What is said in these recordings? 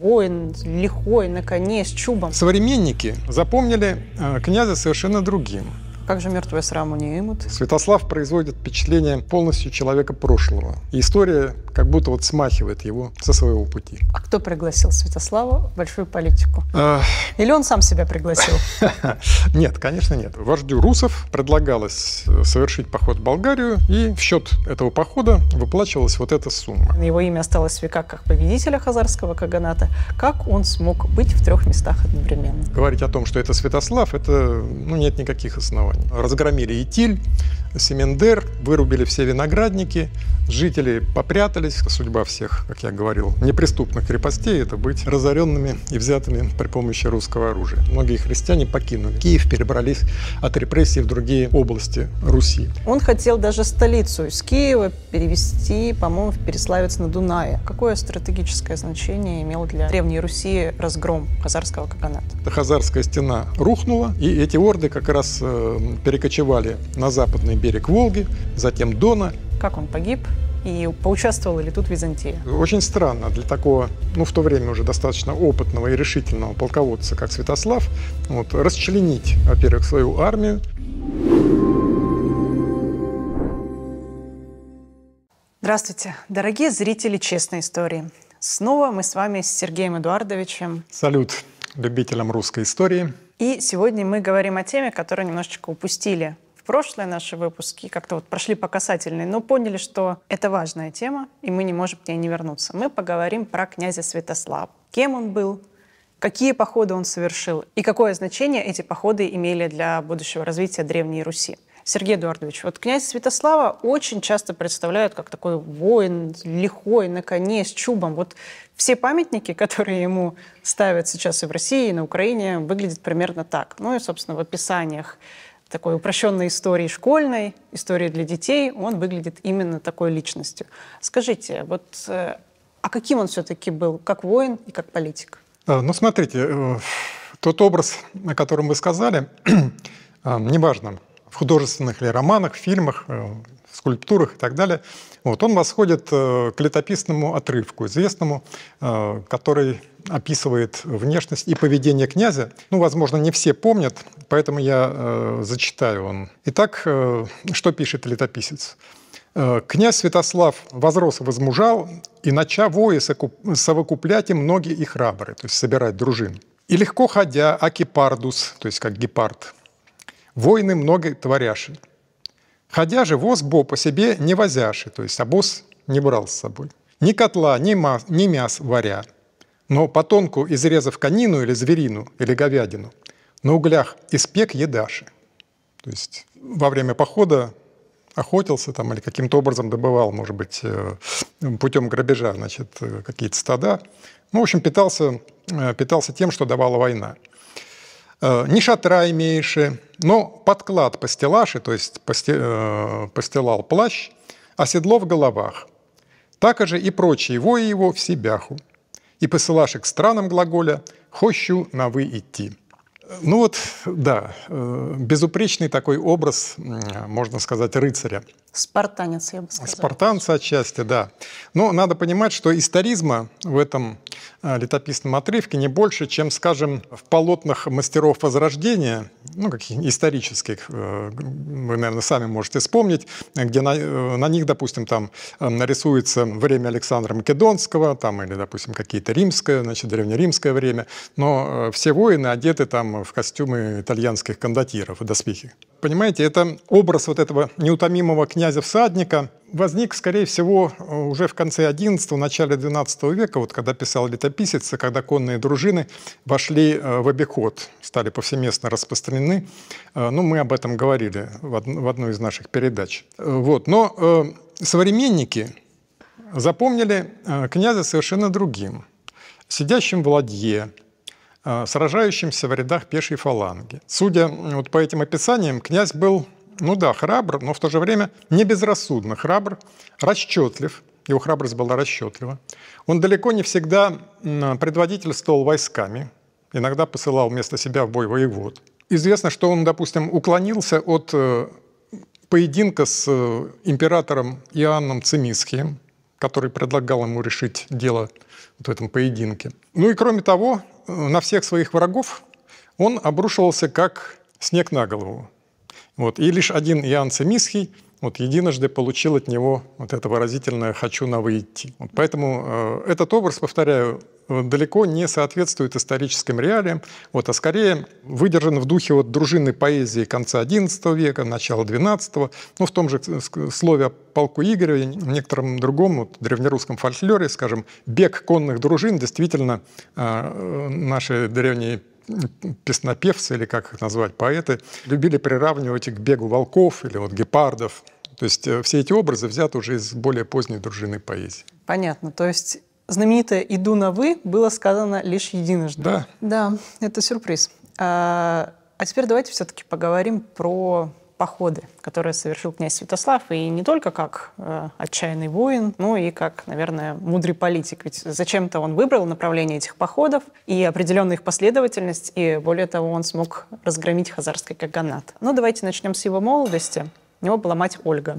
Воин лихой, на коне, с чубом. Современники запомнили э, князя совершенно другим. Как же мертвые сраму не имут? Святослав производит впечатление полностью человека прошлого. И история как будто вот смахивает его со своего пути. А кто пригласил Святослава в большую политику? Или он сам себя пригласил? Нет, конечно нет. Вождю русов предлагалось э, совершить поход в Болгарию, и в счет этого похода выплачивалась вот эта сумма. Его имя осталось в веках как победителя хазарского каганата. Как он смог быть в трех местах одновременно? Говорить о том, что это Святослав, это ну, нет никаких оснований разгромили ИТИЛь, Семендер, вырубили все виноградники, жители попрятались, судьба всех, как я говорил, неприступных крепостей – это быть разоренными и взятыми при помощи русского оружия. Многие христиане покинули Киев, перебрались от репрессий в другие области Руси. Он хотел даже столицу из Киева перевести, по-моему, в Переславец на Дунае. Какое стратегическое значение имел для Древней Руси разгром хазарского каганата? Хазарская стена рухнула, и эти орды как раз э, перекочевали на западный берег Волги, затем Дона. Как он погиб? И поучаствовала ли тут Византия? Очень странно для такого, ну, в то время уже достаточно опытного и решительного полководца, как Святослав, вот, расчленить, во-первых, свою армию. Здравствуйте, дорогие зрители «Честной истории». Снова мы с вами с Сергеем Эдуардовичем. Салют любителям русской истории. И сегодня мы говорим о теме, которую немножечко упустили в прошлое наши выпуски, как-то вот прошли по касательной, но поняли, что это важная тема, и мы не можем к ней не вернуться. Мы поговорим про князя Святослава. Кем он был, какие походы он совершил и какое значение эти походы имели для будущего развития Древней Руси. Сергей Эдуардович, вот князь Святослава очень часто представляют как такой воин лихой на коне с чубом. Вот все памятники, которые ему ставят сейчас и в России, и на Украине, выглядят примерно так. Ну и, собственно, в описаниях такой упрощенной истории школьной, истории для детей, он выглядит именно такой личностью. Скажите, вот э, а каким он все-таки был, как воин и как политик? Э, ну, смотрите, э, тот образ, о котором вы сказали, неважно, в художественных ли романах, фильмах, скульптурах и так далее. Вот, он восходит э, к летописному отрывку, известному, э, который описывает внешность и поведение князя. Ну, возможно, не все помнят, поэтому я э, зачитаю он. Итак, что пишет летописец? «Князь Святослав возрос и возмужал, и нача вои совокуплять и многие и храбры», то есть собирать дружин. «И легко ходя, акипардус», то есть как гепард, «воины много творяши, Ходя же, воз бо по себе не возяши, то есть обоз а не брал с собой. Ни котла, ни, мас, ни мяс варя, но по тонку изрезав конину или зверину, или говядину, на углях испек едаши. То есть во время похода охотился там или каким-то образом добывал, может быть, э, путем грабежа, значит, э, какие-то стада. Ну, в общем, питался, э, питался тем, что давала война. Э, не шатра имееши, э, но подклад постилаши, то есть постилал э, плащ, а седло в головах. же и прочие вои его в себяху. И посылаши к странам глаголя «хощу на вы идти». Ну вот, да, безупречный такой образ, можно сказать, рыцаря – Спартанец, я бы сказал. Спартанца отчасти, да. Но надо понимать, что историзма в этом а, летописном отрывке не больше, чем, скажем, в полотнах мастеров Возрождения, ну, каких исторических, э, вы, наверное, сами можете вспомнить, где на, э, на них, допустим, там э, нарисуется время Александра Македонского, там, или, допустим, какие-то римское, значит, древнеримское время, но все воины одеты там в костюмы итальянских кондотиров и доспехи. Понимаете, это образ вот этого неутомимого князя, князя Всадника возник, скорее всего, уже в конце XI – начале XII века, вот когда писал летописец, и когда конные дружины вошли э, в обиход, стали повсеместно распространены. Э, ну, мы об этом говорили в одной из наших передач. Э, вот. Но современники запомнили князя совершенно другим, сидящим в ладье, сражающимся в рядах пешей фаланги. Судя вот по этим описаниям, князь был ну да, храбр, но в то же время не безрассудно храбр, расчетлив, его храбрость была расчетлива. Он далеко не всегда предводительствовал войсками, иногда посылал вместо себя в бой воевод. Известно, что он, допустим, уклонился от э, поединка с э, императором Иоанном Цимисхием, который предлагал ему решить дело вот в этом поединке. Ну и кроме того, э, на всех своих врагов он обрушивался как снег на голову. Вот. И лишь один Иоанн Цимисхий вот единожды получил от него вот это выразительное «хочу на выйти». Вот поэтому э, этот образ, повторяю, э, далеко не соответствует историческим реалиям, вот, а скорее выдержан в духе вот дружинной поэзии конца XI века, начала XII, ну, в том же э, слове о полку Игоря и некотором другом вот, древнерусском фольклоре, скажем, бег конных дружин, действительно, э, э наши древние песнопевцы, или как их назвать, поэты, любили приравнивать их к бегу волков или вот гепардов. То есть э, все эти образы взяты уже из более поздней дружины поэзии. Понятно. То есть знаменитое «иду на вы» было сказано лишь единожды. Да. Да, это сюрприз. А, а теперь давайте все-таки поговорим про походы, которые совершил князь Святослав, и не только как э, отчаянный воин, но и как, наверное, мудрый политик. Ведь зачем-то он выбрал направление этих походов и определенную их последовательность, и более того, он смог разгромить хазарский каганат. Но ну, давайте начнем с его молодости. У него была мать Ольга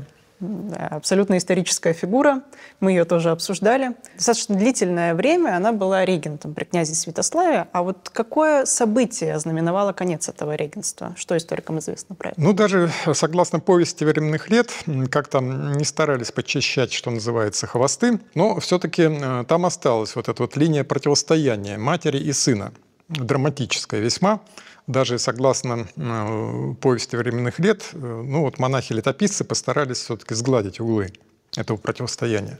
абсолютно историческая фигура, мы ее тоже обсуждали. Достаточно длительное время она была регентом при князе Святославе, а вот какое событие ознаменовало конец этого регенства? Что историкам известно про это? Ну, даже согласно повести временных лет, как-то не старались почищать, что называется, хвосты, но все-таки э, там осталась вот эта вот линия противостояния матери и сына, драматическая весьма даже согласно э, повести временных лет, э, ну вот монахи-летописцы постарались все-таки сгладить углы этого противостояния.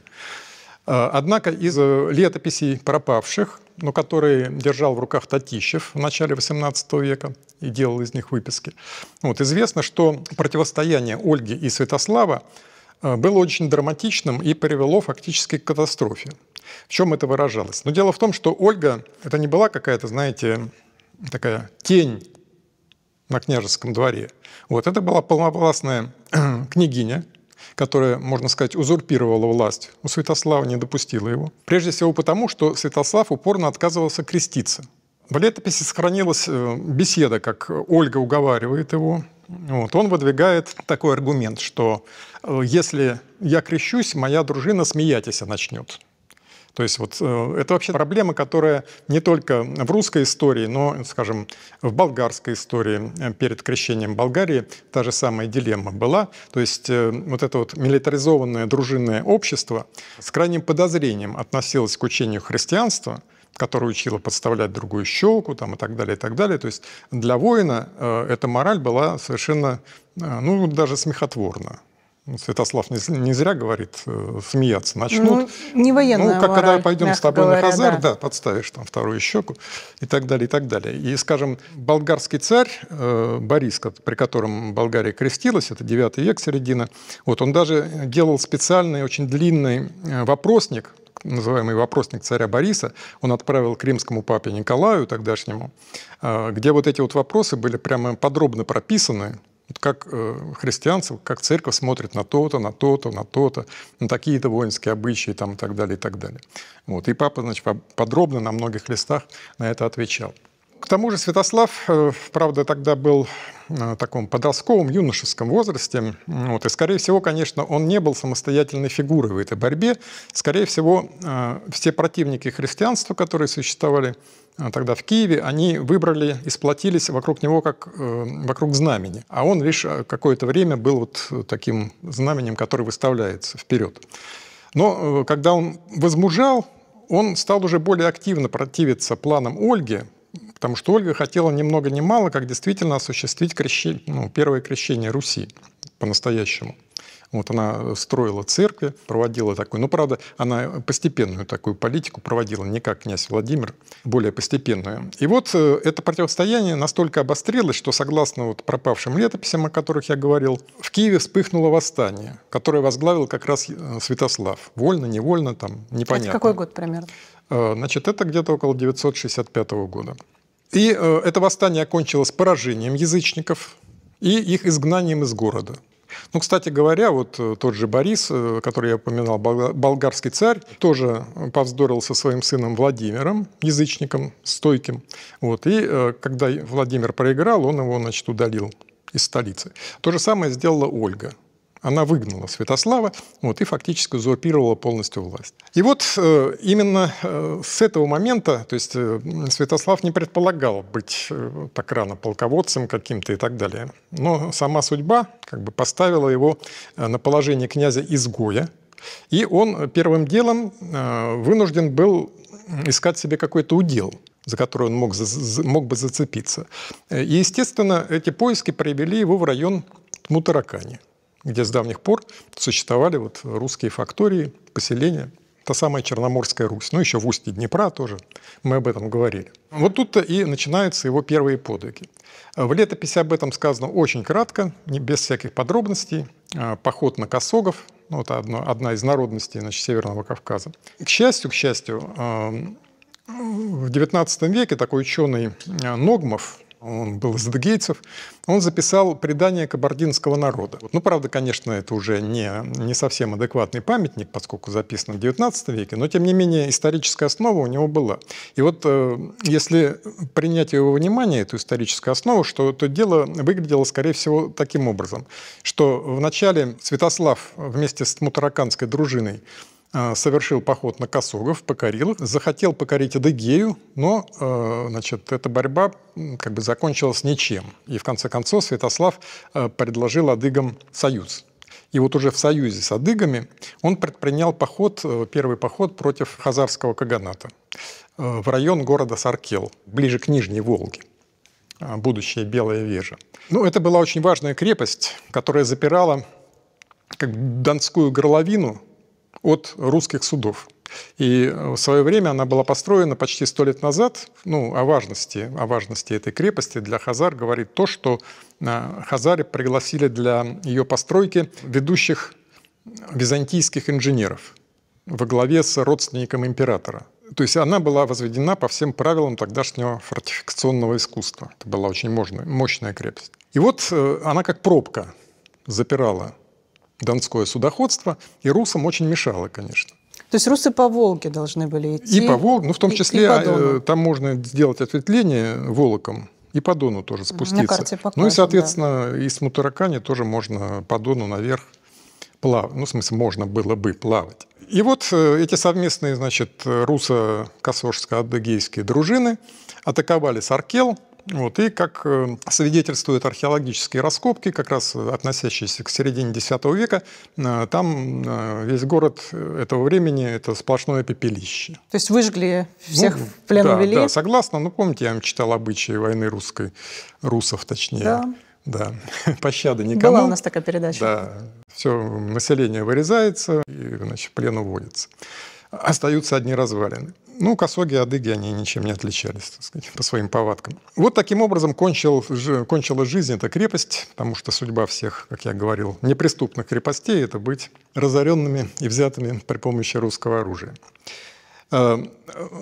Э, однако из летописей пропавших, но ну, которые держал в руках Татищев в начале XVIII века и делал из них выписки, вот, известно, что противостояние Ольги и Святослава было очень драматичным и привело фактически к катастрофе. В чем это выражалось? Но ну, дело в том, что Ольга, это не была какая-то, знаете, такая тень на княжеском дворе. Вот это была полновластная княгиня, которая, можно сказать, узурпировала власть у Святослава, не допустила его. Прежде всего потому, что Святослав упорно отказывался креститься. В летописи сохранилась э, беседа, как Ольга уговаривает его. Вот. Он выдвигает такой аргумент, что э, если я крещусь, моя дружина смеяться начнет. То есть вот э, это вообще проблема, которая не только в русской истории, но, скажем, в болгарской истории э, перед крещением Болгарии та же самая дилемма была. То есть э, вот это вот милитаризованное дружинное общество с крайним подозрением относилось к учению христианства, которая учила подставлять другую щелку там, и так далее, и так далее. То есть для воина э, эта мораль была совершенно, э, ну, даже смехотворна. Святослав не, не зря говорит, э, смеяться начнут. Ну, не военная Ну, как мораль, когда пойдем с тобой говоря, на Хазар, да. да, подставишь там вторую щеку и так далее, и так далее. И, скажем, болгарский царь э, Борис, при котором Болгария крестилась, это 9 век, середина, вот он даже делал специальный, очень длинный э, вопросник, называемый вопросник царя Бориса, он отправил к римскому папе Николаю тогдашнему, э, где вот эти вот вопросы были прямо подробно прописаны, вот как э, христианство, как церковь смотрит на то-то, на то-то, на то-то, на такие-то воинские обычаи там, и так далее, и так далее. Вот. И папа значит, подробно на многих листах на это отвечал. К тому же Святослав, э, правда, тогда был в э, таком подростковом, юношеском возрасте. Вот, и, скорее всего, конечно, он не был самостоятельной фигурой в этой борьбе. Скорее всего, э, все противники христианства, которые существовали а тогда в Киеве, они выбрали и сплотились вокруг него, как э, вокруг знамени. А он лишь э, какое-то время был вот таким знаменем, который выставляется вперед. Но э, когда он возмужал, он стал уже более активно противиться планам Ольги, потому что Ольга хотела ни много ни мало, как действительно осуществить крещение, ну, первое крещение Руси по-настоящему. Вот она строила церкви, проводила такую, ну, правда, она постепенную такую политику проводила, не как князь Владимир, более постепенную. И вот э, это противостояние настолько обострилось, что, согласно вот пропавшим летописям, о которых я говорил, в Киеве вспыхнуло восстание, которое возглавил как раз э, Святослав. Вольно, невольно, там, непонятно. Это какой год примерно? Э, значит, это где-то около 965 года. И это восстание окончилось поражением язычников и их изгнанием из города. Ну, кстати говоря, вот э, тот же Борис, э, который я упоминал, болгарский царь, тоже э, повздорил со своим сыном Владимиром, язычником, стойким. Вот. И когда Владимир проиграл, он его, значит, удалил из столицы. То же самое сделала Ольга она выгнала Святослава вот, и фактически узурпировала полностью власть. И вот э, именно э, с этого момента, то есть э, Святослав не предполагал быть э, так рано полководцем каким-то и так далее, но сама судьба как бы поставила его э, на положение князя-изгоя, и он первым делом э, вынужден был искать себе какой-то удел за который он мог, мог бы зацепиться. Э, и, естественно, эти поиски привели его в район Тмутаракани где с давних пор существовали вот русские фактории, поселения, та самая Черноморская Русь, ну еще в устье Днепра тоже, мы об этом говорили. Вот тут-то и начинаются его первые подвиги. В летописи об этом сказано очень кратко, не без всяких подробностей. А, поход на Косогов, ну, это одно, одна из народностей значит, Северного Кавказа. К счастью, к счастью, в XIX веке такой ученый а, Ногмов, он был из адыгейцев, он записал предание кабардинского народа. Ну, правда, конечно, это уже не, не совсем адекватный памятник, поскольку записано в XIX веке, но, тем не менее, историческая основа у него была. И вот э, если принять его внимание, эту историческую основу, что то дело выглядело, скорее всего, таким образом, что вначале Святослав вместе с Мутараканской дружиной Э, совершил поход на Косогов, покорил их, захотел покорить Адыгею, но э, значит, эта борьба как бы закончилась ничем. И в конце концов Святослав э, предложил адыгам союз. И вот уже в союзе с адыгами он предпринял поход, первый поход против хазарского каганата в район города Саркел, ближе к Нижней Волге будущая Белая Вежа. Ну, это была очень важная крепость, которая запирала как Донскую горловину, от русских судов. И э, в свое время она была построена почти сто лет назад. Ну, о важности, о важности этой крепости для Хазар говорит то, что э, Хазары пригласили для ее постройки ведущих византийских инженеров во главе с родственником императора. То есть она была возведена по всем правилам тогдашнего фортификационного искусства. Это была очень мощная, мощная крепость. И вот э, она как пробка запирала донское судоходство, и русам очень мешало, конечно. То есть русы по Волге должны были идти? И по Волге, ну в том числе и, и э, там можно сделать ответвление Волоком, и по Дону тоже спуститься. На карте покажем, ну и, соответственно, да. и Мутаракани тоже можно по Дону наверх плавать. Ну, в смысле, можно было бы плавать. И вот э, эти совместные, значит, русо косожско адыгейские дружины атаковали Саркел – вот, и как э, свидетельствуют археологические раскопки, как раз относящиеся к середине X века, э, там э, весь город этого времени – это сплошное пепелище. То есть выжгли всех ну, в плен да, увели? Да, согласна. Ну, помните, я вам читал обычаи войны русской, русов точнее. Да. Да, пощады никому. Была у нас такая передача. Да, все население вырезается и, значит, плен уводится. Остаются одни развалины. Ну, косоги и адыги, они ничем не отличались, так сказать, по своим повадкам. Вот таким образом кончил, кончила жизнь эта крепость, потому что судьба всех, как я говорил, неприступных крепостей – это быть разоренными и взятыми при помощи русского оружия. Э,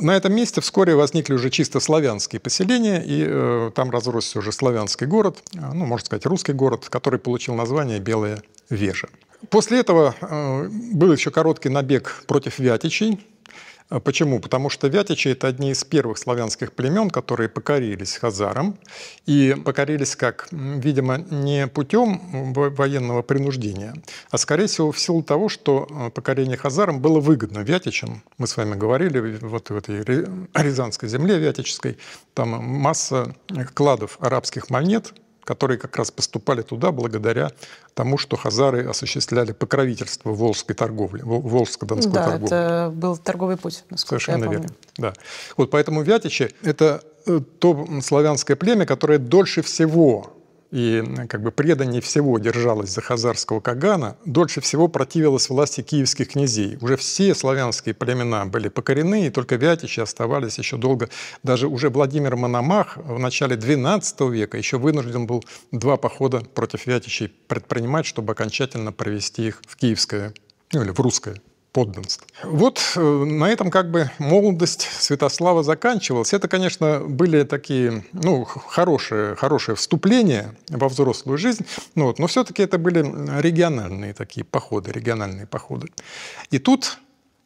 на этом месте вскоре возникли уже чисто славянские поселения, и э, там разросся уже славянский город, э, ну, можно сказать, русский город, который получил название «Белая Вежа». После этого был еще короткий набег против Вятичей, а почему? Потому что вятичи – это одни из первых славянских племен, которые покорились хазарам. И покорились как? Видимо, не путем военного принуждения, а, скорее всего, в силу того, что э, покорение хазарам было выгодно вятичам. Мы с вами говорили вот в этой Рязанской земле вятической, там масса кладов арабских монет – которые как раз поступали туда благодаря тому, что хазары осуществляли покровительство волжской торговли, волжско-донской да, торговли. Да, это был торговый путь, насколько Совершенно я помню. верно, да. Вот поэтому вятичи – это э, то славянское племя, которое дольше всего и как бы преданнее всего держалась за хазарского Кагана, дольше всего противилась власти киевских князей. Уже все славянские племена были покорены, и только вятичи оставались еще долго. Даже уже Владимир Мономах в начале XII века еще вынужден был два похода против вятичей предпринимать, чтобы окончательно провести их в киевское, ну или в русское Подданство. Вот э, на этом как бы молодость Святослава заканчивалась. Это, конечно, были такие ну, хорошие, хорошие вступления во взрослую жизнь, ну, вот, но все-таки это были региональные такие походы, региональные походы. И тут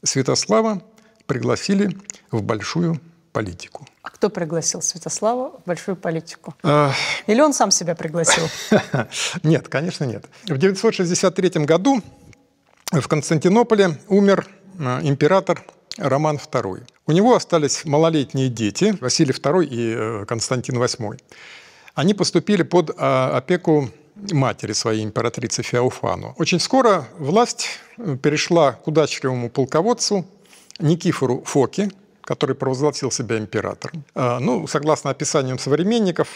Святослава пригласили в большую политику. А кто пригласил Святослава в большую политику? А. Или он сам себя пригласил? Нет, конечно, нет. В 963 году в Константинополе умер а, император Роман II. У него остались малолетние дети, Василий II и э, Константин VIII. Они поступили под а, опеку матери своей императрицы Феофану. Очень скоро власть э, перешла к удачливому полководцу Никифору Фоке, который провозгласил себя императором. А, ну, согласно описаниям современников,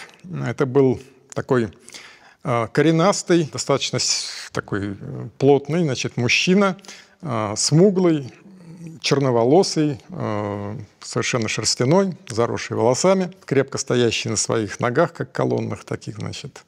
это был такой а, коренастый, достаточно такой э, плотный, значит, мужчина, а, смуглый, черноволосый, а, совершенно шерстяной, заросший волосами, крепко стоящий на своих ногах, как колоннах таких, значит.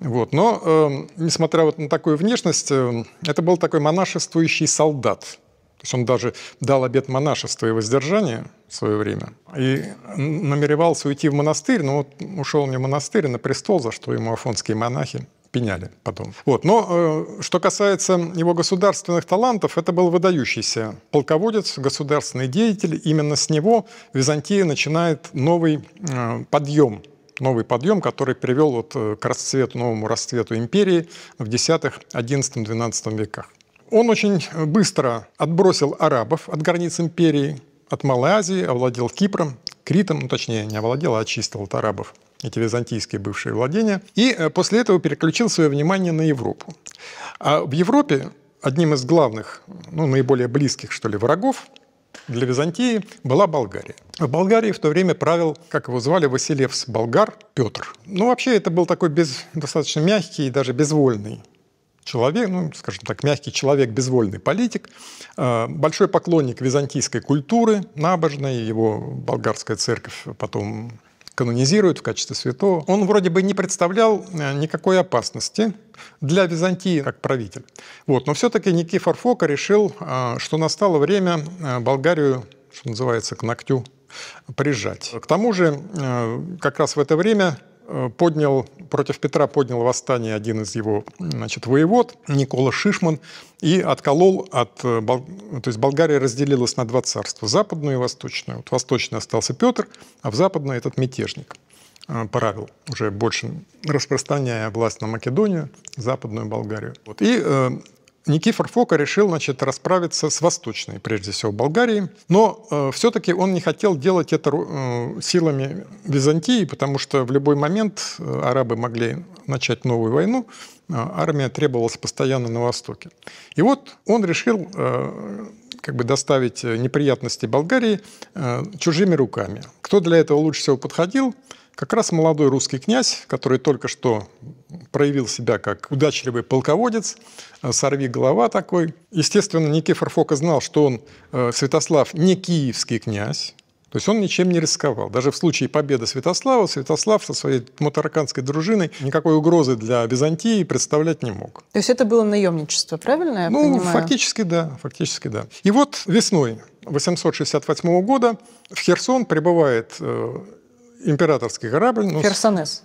Вот. Но, эм, несмотря вот на такую внешность, эм, это был такой монашествующий солдат – то есть он даже дал обет монашества и воздержания в свое время и намеревался уйти в монастырь, но вот ушел не в монастырь, а на престол, за что ему афонские монахи пеняли потом. Вот. Но э, что касается его государственных талантов, это был выдающийся полководец, государственный деятель. Именно с него Византия начинает новый э, подъем новый подъем, который привел вот э, к расцвету, новому расцвету империи в X, XI, XII веках. Он очень быстро отбросил арабов от границ империи, от Малайзии, овладел Кипром, Критом, ну точнее не овладел, а очистил от арабов эти византийские бывшие владения. И э, после этого переключил свое внимание на Европу. А в Европе одним из главных, ну, наиболее близких, что ли, врагов для Византии была Болгария. В Болгарии в то время правил, как его звали, Василевс Болгар Петр. Ну, вообще это был такой без, достаточно мягкий и даже безвольный человек, ну, скажем так, мягкий человек, безвольный политик, э, большой поклонник византийской культуры набожной, его болгарская церковь потом канонизирует в качестве святого. Он вроде бы не представлял э, никакой опасности для Византии как правитель. Вот. Но все-таки Никифор Фока решил, э, что настало время Болгарию, что называется, к ногтю прижать. К тому же, как раз в это время Э, поднял, против Петра поднял восстание один из его значит, воевод, Никола Шишман, и отколол от... Э, то есть Болгария разделилась на два царства, западную и восточную. Вот восточный остался Петр, а в западной этот мятежник э, правил, уже больше распространяя власть на Македонию, Западную Болгарию. Вот. И э, Никифор Фока решил значит, расправиться с Восточной, прежде всего, Болгарией, но э, все-таки он не хотел делать это э, силами Византии, потому что в любой момент э, арабы могли начать новую войну, э, армия требовалась постоянно на Востоке. И вот он решил э, как бы доставить э, неприятности Болгарии э, чужими руками. Кто для этого лучше всего подходил? Как раз молодой русский князь, который только что проявил себя как удачливый полководец, э, сорви голова такой. Естественно, Никифор Фока знал, что он, э, Святослав, не киевский князь, то есть он ничем не рисковал. Даже в случае победы Святослава, Святослав со своей мотараканской дружиной никакой угрозы для Византии представлять не мог. То есть это было наемничество, правильно я ну, понимаю? фактически да, фактически да. И вот весной 868 года в Херсон прибывает э, императорский корабль. Ну, Херсонес.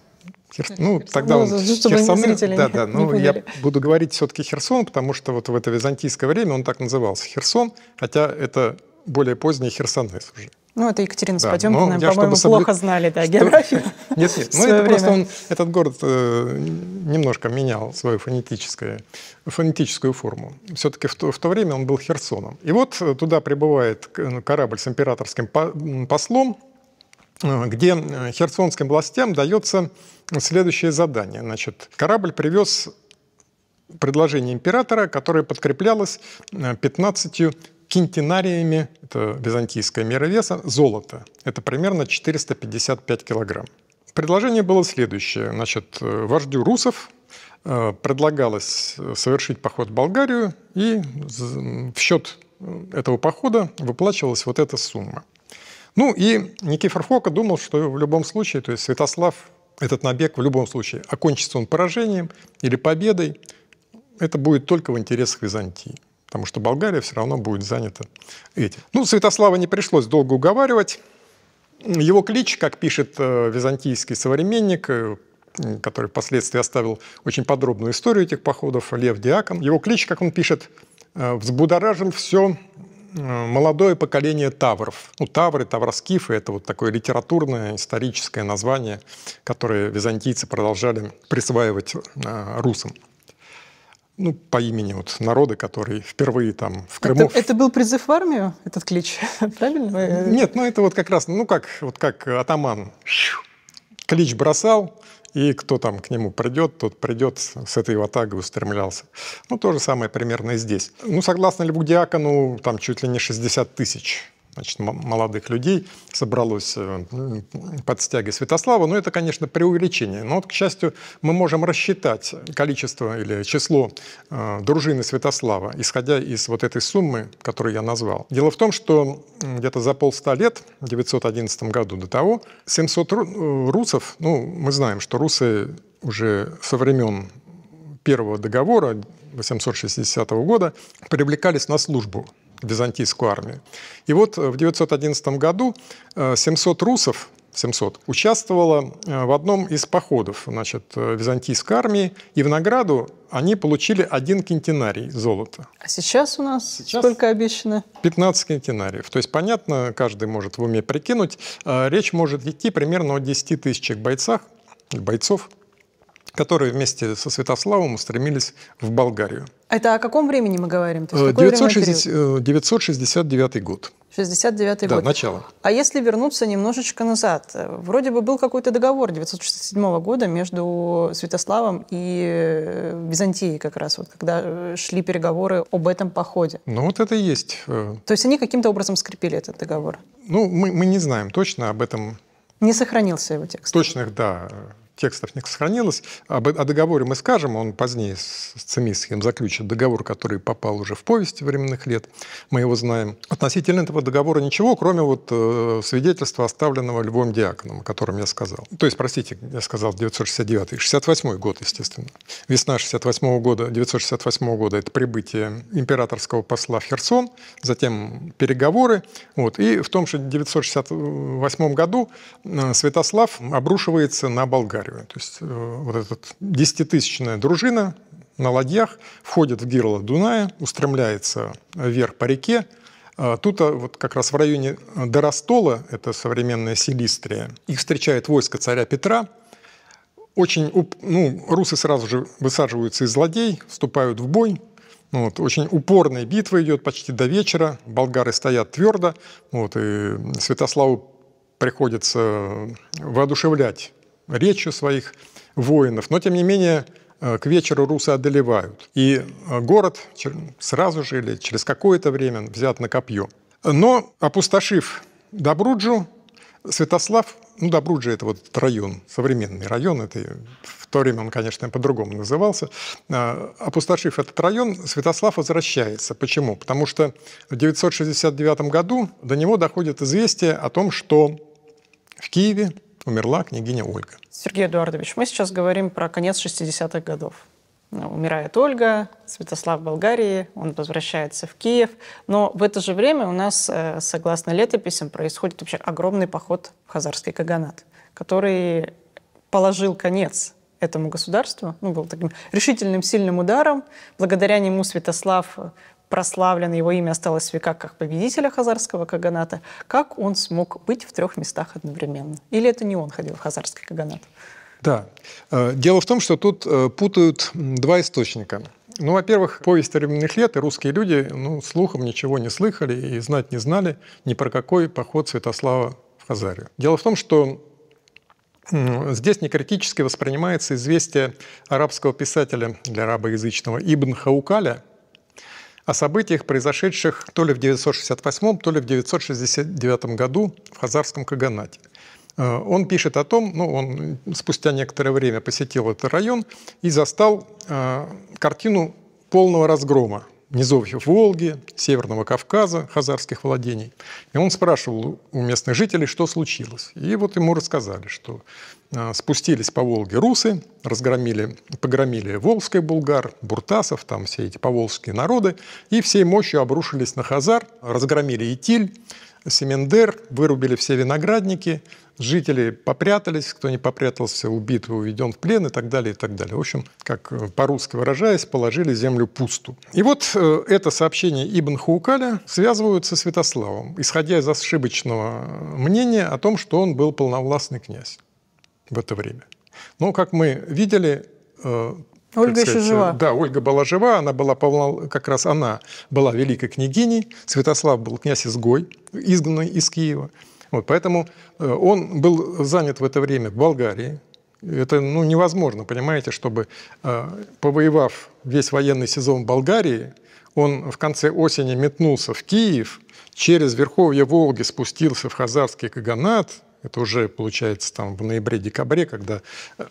Хер... Ну, Херсон. тогда ну, он ну, Херсонес. Да, да. Ну, я буду говорить все-таки Херсон, потому что вот в это византийское время он так назывался Херсон, хотя это более поздний Херсонес уже. Ну, это Екатерина да, по-моему, соблю... плохо знали да, географию. Нет, нет, ну это просто он, этот город э, немножко менял свою фонетическую, фонетическую форму. Все-таки в то, в то время он был Херсоном. И вот э, туда прибывает э, ну, корабль с императорским послом, Э, где э, херсонским властям дается следующее задание. Значит, корабль привез предложение императора, которое подкреплялось 15 э, кентинариями, это византийская мера веса, золота. Это примерно 455 килограмм. Предложение было следующее. Значит, вождю русов предлагалось совершить поход в Болгарию, и в счет этого похода выплачивалась вот эта сумма – ну и Никифор Фока думал, что в любом случае, то есть Святослав, этот набег в любом случае, окончится он поражением или победой, это будет только в интересах Византии, потому что Болгария все равно будет занята этим. Ну, Святослава не пришлось долго уговаривать. Его клич, как пишет э, византийский современник, э, который впоследствии оставил очень подробную историю этих походов, Лев Диакон, его клич, как он пишет, «Э, взбудоражил все молодое поколение тавров. Ну, тавры, тавроскифы — это вот такое литературное, историческое название, которое византийцы продолжали присваивать а, русам ну, по имени вот народа, который впервые там в Крыму... Это, это был призыв в армию, этот клич, правильно? Нет, ну это вот как раз, ну как, вот как атаман клич бросал, и кто там к нему придет, тот придет с этой ватагой устремлялся. Ну, то же самое примерно и здесь. Ну, согласно Льву Диакону, там чуть ли не 60 тысяч значит, молодых людей собралось э, под стяги Святослава. Но это, конечно, преувеличение. Но, вот, к счастью, мы можем рассчитать количество или число э, дружины Святослава, исходя из вот этой суммы, которую я назвал. Дело в том, что где-то за полста лет, в 911 году до того, 700 э, русов, ну, мы знаем, что русы уже со времен первого договора 860 года привлекались на службу византийскую армию. И вот э, в 911 году 700 э, русов, 700, участвовало э, в одном из походов значит, византийской армии, и в награду они получили один кентинарий золота. А сейчас у нас сейчас сколько обещано? 15 кентинариев. То есть, понятно, каждый может в уме прикинуть, речь может идти примерно о 10 тысячах бойцах, бойцов, которые вместе со Святославом устремились в Болгарию. Это о каком времени мы говорим? То есть 960, 969 э, год. 69 да, год. начало. А если вернуться немножечко назад, вроде бы был какой-то договор 967 года между Святославом и э, Византией как раз, вот когда э, шли переговоры об этом походе. Ну вот это и есть. То есть они каким-то образом скрепили этот договор? Ну, мы, мы не знаем точно об этом. Не сохранился его текст? Точных, да, текстов не сохранилось. Об, о договоре мы скажем, он позднее с, с Цимисхием заключит договор, который попал уже в повести временных лет, мы его знаем. Относительно этого договора ничего, кроме вот э, свидетельства, оставленного Львом Диаконом, о котором я сказал. То есть, простите, я сказал 969, 68 год, естественно. Весна 68 года, 968 года – это прибытие императорского посла в Херсон, затем переговоры. Вот, и в том же 968 году э, Святослав обрушивается на Болгарию разговариваем. То есть э, вот эта десятитысячная дружина на ладьях входит в гирло Дуная, устремляется вверх по реке. А тут э, вот как раз в районе Доростола, это современная Силистрия, их встречает войско царя Петра. Очень, ну, русы сразу же высаживаются из ладей, вступают в бой, ну вот, очень упорная битва идет почти до вечера. Болгары стоят твердо. Вот, и Святославу приходится воодушевлять речью своих воинов. Но, тем не менее, э, к вечеру русы одолевают. И э, город сразу же или через какое-то время взят на копье. Но, опустошив Добруджу, Святослав, ну, Добруджа – это вот район, современный район, это в то время он, конечно, по-другому назывался. Э, опустошив этот район, Святослав возвращается. Почему? Потому что в 969 году до него доходит известие о том, что в Киеве умерла княгиня Ольга. Сергей Эдуардович, мы сейчас говорим про конец 60-х годов. Умирает Ольга, Святослав Болгарии, он возвращается в Киев. Но в это же время у нас, э, согласно летописям, происходит вообще огромный поход в Хазарский Каганат, который положил конец этому государству, ну, был таким решительным, сильным ударом. Благодаря нему Святослав прославлен, его имя осталось в веках как победителя хазарского каганата. Как он смог быть в трех местах одновременно? Или это не он ходил в хазарский каганат? Да. Э, дело в том, что тут э, путают два источника. Ну, во-первых, повесть временных лет, и русские люди ну, слухом ничего не слыхали и знать не знали ни про какой поход Святослава в Хазарию. Дело в том, что Здесь некритически воспринимается известие арабского писателя для арабоязычного Ибн Хаукаля, о событиях, произошедших то ли в 968, то ли в 969 году в Хазарском Каганате. Э, он пишет о том, ну, он спустя некоторое время посетил этот район и застал э, картину полного разгрома низовьев Волги, Северного Кавказа, хазарских владений. И он спрашивал у местных жителей, что случилось. И вот ему рассказали, что а, спустились по Волге русы, разгромили, погромили Волжский булгар, буртасов, там все эти поволжские народы, и всей мощью обрушились на Хазар, разгромили Итиль, Семендер, вырубили все виноградники, жители попрятались, кто не попрятался, убит, уведен в плен и так далее, и так далее. В общем, как э, по-русски выражаясь, положили землю пусту. И вот э, это сообщение Ибн Хаукаля связывают со Святославом, исходя из ошибочного мнения о том, что он был полновластный князь в это время. Но, как мы видели, э, Ольга сказать, еще жива. Э, да, Ольга была жива, она была, как раз она была великой княгиней, Святослав был князь-изгой, изгнанный из Киева. Вот, поэтому э, он был занят в это время в Болгарии. Это ну, невозможно, понимаете, чтобы, э, повоевав весь военный сезон в Болгарии, он в конце осени метнулся в Киев, через Верховье Волги спустился в Хазарский Каганат – это уже получается там в ноябре-декабре, когда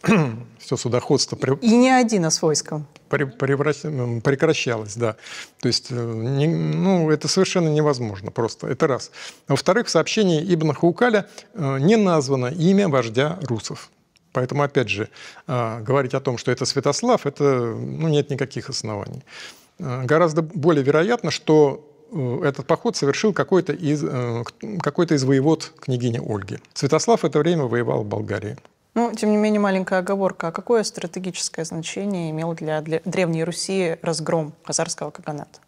все судоходство... При... И не один, а с войском. Превращ... Ну, прекращалось, да. То есть, э, не, ну, это совершенно невозможно просто. Это раз. А во-вторых, в сообщении Ибн Хаукаля э, не названо имя вождя русов. Поэтому, опять же, э, говорить о том, что это Святослав, это ну, нет никаких оснований. Гораздо более вероятно, что Э, этот поход совершил какой-то из, э, какой из воевод княгини Ольги. Святослав в это время воевал в Болгарии. Ну, тем не менее, маленькая оговорка. А какое стратегическое значение имел для, для Древней Руси разгром казарского каганата?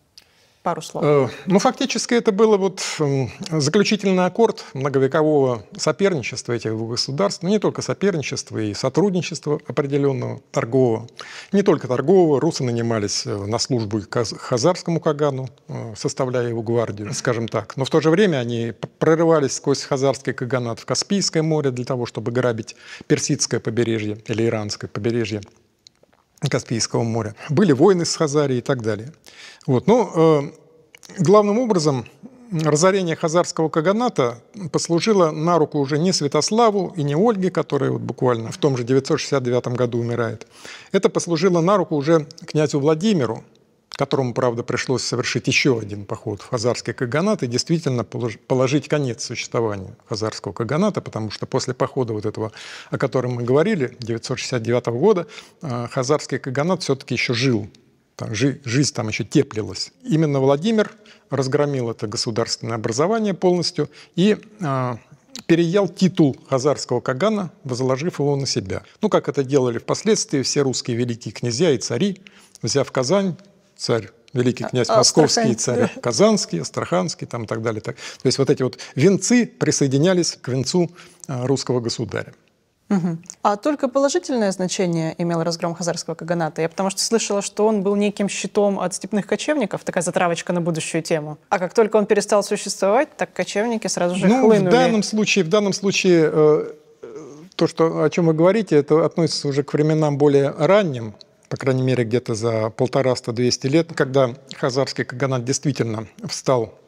пару слов? Э, ну, фактически это было вот эм, заключительный аккорд многовекового соперничества этих двух государств, но ну, не только соперничества и сотрудничества определенного торгового. Не только торгового, русы нанимались э, на службу к хазарскому кагану, э, составляя его гвардию, скажем так. Но в то же время они прорывались сквозь хазарский каганат в Каспийское море для того, чтобы грабить персидское побережье или иранское побережье. Каспийского моря. Были войны с Хазарией и так далее. Вот. Но ну, э, главным образом разорение хазарского каганата послужило на руку уже не Святославу и не Ольге, которая вот буквально в том же 969 году умирает. Это послужило на руку уже князю Владимиру, которому, правда, пришлось совершить еще один поход в Хазарский Каганат и действительно положить конец существованию Хазарского Каганата, потому что после похода вот этого, о котором мы говорили, 969 года, э, Хазарский Каганат все-таки еще жил, там, жи, жизнь там еще теплилась. Именно Владимир разгромил это государственное образование полностью и э, переял титул хазарского кагана, возложив его на себя. Ну, как это делали впоследствии все русские великие князья и цари, взяв Казань, царь великий а, князь а, московский, царь казанский, астраханский там, и так далее. Так. То есть вот эти вот венцы присоединялись к венцу а, русского государя. Угу. А только положительное значение имел разгром хазарского каганата? Я потому что слышала, что он был неким щитом от степных кочевников, такая затравочка на будущую тему. А как только он перестал существовать, так кочевники сразу же ну, хлынули. В данном случае, в данном случае э, э то, что, о чем вы говорите, это относится уже к временам более ранним, по крайней мере, где-то за полтора-сто двести лет, когда хазарский каганат действительно встал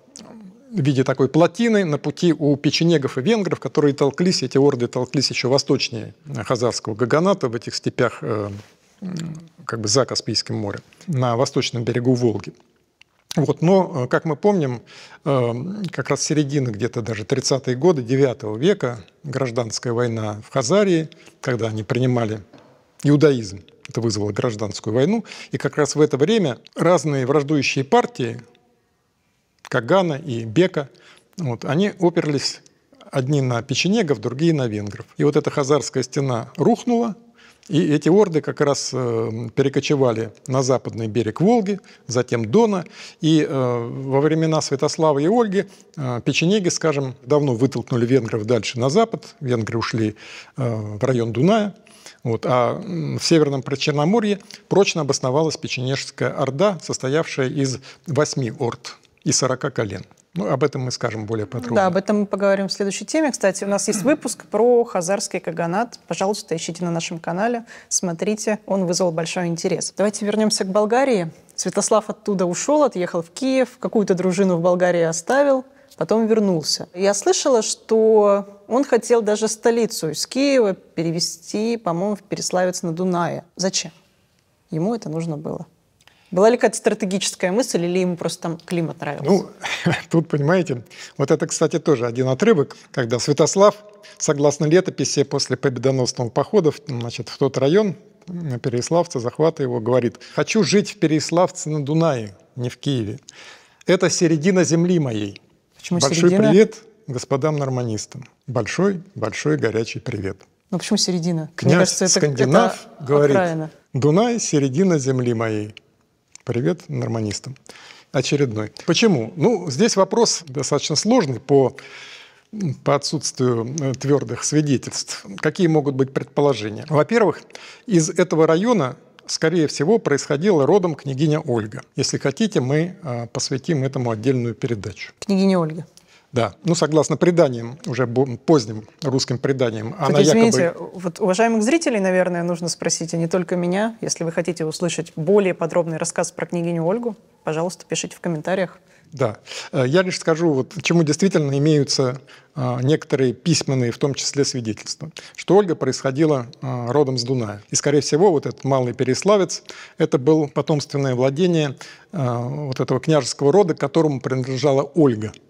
в виде такой плотины на пути у печенегов и венгров, которые толклись, эти орды толклись еще восточнее хазарского гаганата в этих степях э, как бы за Каспийским морем, на восточном берегу Волги. Вот, но, э, как мы помним, э, как раз середина где-то даже 30-е годы 9 века, гражданская война в Хазарии, когда они принимали иудаизм, это вызвало гражданскую войну, и как раз в это время разные враждующие партии, Кагана и Бека, вот, они оперлись одни на печенегов, другие на венгров. И вот эта хазарская стена рухнула, и эти орды как раз э, перекочевали на западный берег Волги, затем Дона. И э, во времена Святослава и Ольги э, печенеги, скажем, давно вытолкнули венгров дальше на запад. Венгры ушли в район Дуная. Вот. А в Северном Причерноморье прочно обосновалась Печенежская Орда, состоявшая из восьми орд и сорока колен. Ну, об этом мы скажем более подробно. Да, об этом мы поговорим в следующей теме. Кстати, у нас есть выпуск про хазарский каганат. Пожалуйста, ищите на нашем канале, смотрите, он вызвал большой интерес. Давайте вернемся к Болгарии. Святослав оттуда ушел, отъехал в Киев, какую-то дружину в Болгарии оставил потом вернулся. Я слышала, что он хотел даже столицу из Киева перевести, по-моему, в Переславец на Дунае. Зачем? Ему это нужно было. Была ли какая-то стратегическая мысль, или ему просто там климат нравился? Ну, тут, понимаете, вот это, кстати, тоже один отрывок, когда Святослав, согласно летописи, после победоносного похода значит, в тот район, Переславца, захвата его, говорит, «Хочу жить в Переславце на Дунае, не в Киеве. Это середина земли моей. Почему Большой середина? привет господам норманистам. Большой, большой горячий привет. Ну почему середина? Князь Мне кажется, это, Скандинав это говорит, окраина. Дунай – середина земли моей. Привет норманистам. Очередной. Почему? Ну, здесь вопрос достаточно сложный по по отсутствию э, твердых свидетельств. Какие могут быть предположения? Во-первых, из этого района скорее всего, происходила родом княгиня Ольга. Если хотите, мы а, посвятим этому отдельную передачу. Княгиня Ольга. Да, ну, согласно преданиям, уже поздним русским преданиям, Тут, она извините, якобы... вот уважаемых зрителей, наверное, нужно спросить, а не только меня. Если вы хотите услышать более подробный рассказ про княгиню Ольгу, пожалуйста, пишите в комментариях. Да. Э, я лишь скажу, вот, чему действительно имеются э, некоторые письменные, в том числе свидетельства, что Ольга происходила э, родом с Дуная. И, скорее всего, вот этот малый переславец – это был потомственное владение вот этого княжеского рода, которому принадлежала Ольга –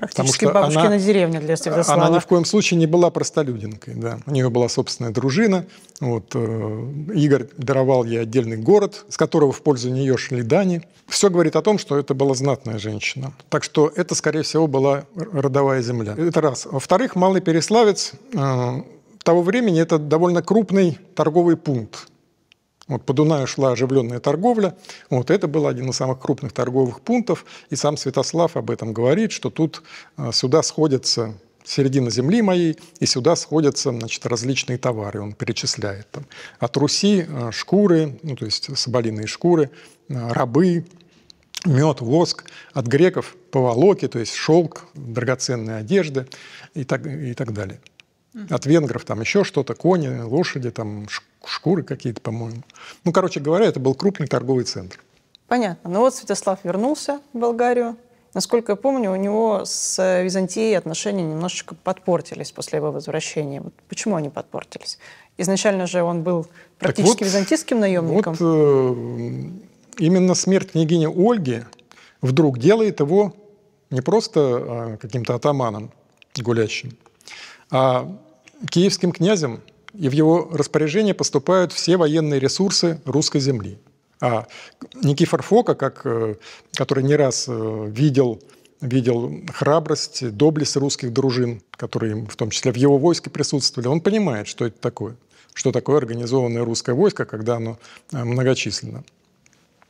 Практически Потому что бабушкина она, деревня для Святослава. Она ни в коем случае не была простолюдинкой. Да. У нее была собственная дружина. Вот, э, Игорь даровал ей отдельный город, с которого в пользу нее шли дани. Все говорит о том, что это была знатная женщина. Так что это, скорее всего, была родовая земля. Это раз. Во-вторых, Малый Переславец э, того времени это довольно крупный торговый пункт. Вот по Дунаю шла оживленная торговля. Вот это был один из самых крупных торговых пунктов. И сам Святослав об этом говорит, что тут э, сюда сходятся середина земли моей, и сюда сходятся значит, различные товары, он перечисляет. Там, от Руси э, шкуры, ну, то есть соболиные шкуры, э, рабы, мед, воск, от греков поволоки, то есть шелк, драгоценные одежды и так, и так далее. От венгров там еще что-то, кони, лошади, там шкуры какие-то, по-моему. Ну, короче говоря, это был крупный торговый центр. Понятно. Ну вот Святослав вернулся в Болгарию. Насколько я помню, у него с Византией отношения немножечко подпортились после его возвращения. почему они подпортились? Изначально же он был практически вот, византийским наемником. Вот э, именно смерть княгини Ольги вдруг делает его не просто э, каким-то атаманом гулящим, а киевским князем и в его распоряжение поступают все военные ресурсы русской земли. А Никифор Фока, как, э, который не раз э, видел, видел храбрость, доблесть русских дружин, которые в том числе в его войске присутствовали, он понимает, что это такое, что такое организованное русское войско, когда оно э, многочисленно.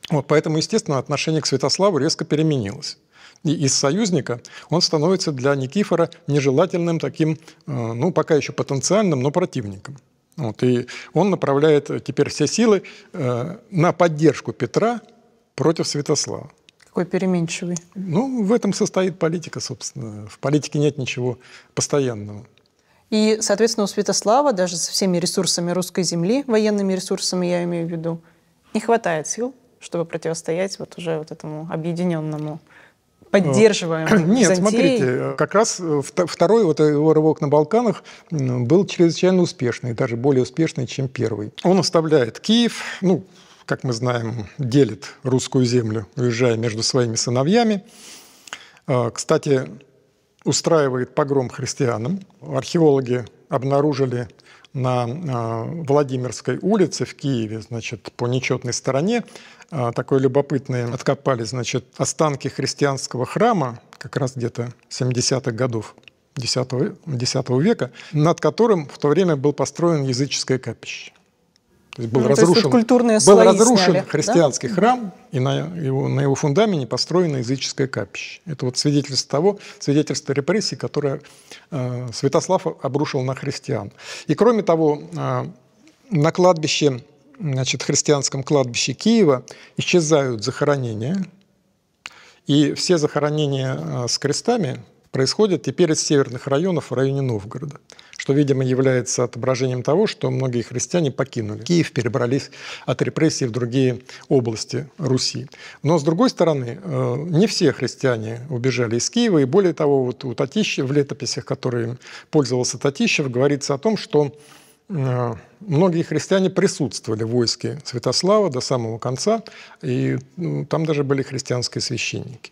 Вот поэтому, естественно, отношение к Святославу резко переменилось и из союзника, он становится для Никифора нежелательным таким, э, ну, пока еще потенциальным, но противником. Вот, и он направляет теперь все силы э, на поддержку Петра против Святослава. Какой переменчивый. Ну, в этом состоит политика, собственно. В политике нет ничего постоянного. И, соответственно, у Святослава даже со всеми ресурсами русской земли, военными ресурсами я имею в виду, не хватает сил, чтобы противостоять вот уже вот этому объединенному поддерживаем. Нет, смотрите, как раз э, второй вот э, его рывок на Балканах был чрезвычайно успешный, даже более успешный, чем первый. Он оставляет Киев, ну, как мы знаем, делит русскую землю, уезжая между своими сыновьями. А, кстати, устраивает погром христианам. Археологи обнаружили на а, Владимирской улице в Киеве, значит, по нечетной стороне, а, такое любопытное. Откопали, значит, останки христианского храма, как раз где-то 70-х годов X, X века, над которым в то время был построен языческое капище. То есть был ну, разрушен, есть был разрушен сняли, христианский да? храм, и на его, на его фундаменте построено языческое капище. Это вот свидетельство того, свидетельство репрессий, которое э, а, Святослав обрушил на христиан. И кроме того, э, на кладбище значит, христианском кладбище Киева исчезают захоронения, и все захоронения а, с крестами происходят теперь из северных районов в районе Новгорода, что, видимо, является отображением того, что многие христиане покинули Киев, перебрались от репрессий в другие области Руси. Но, с другой стороны, э, не все христиане убежали из Киева, и более того, вот у Татищев, в летописях, которые пользовался Татищев, говорится о том, что Э, многие христиане присутствовали в войске Святослава до самого конца, и ну, там даже были христианские священники.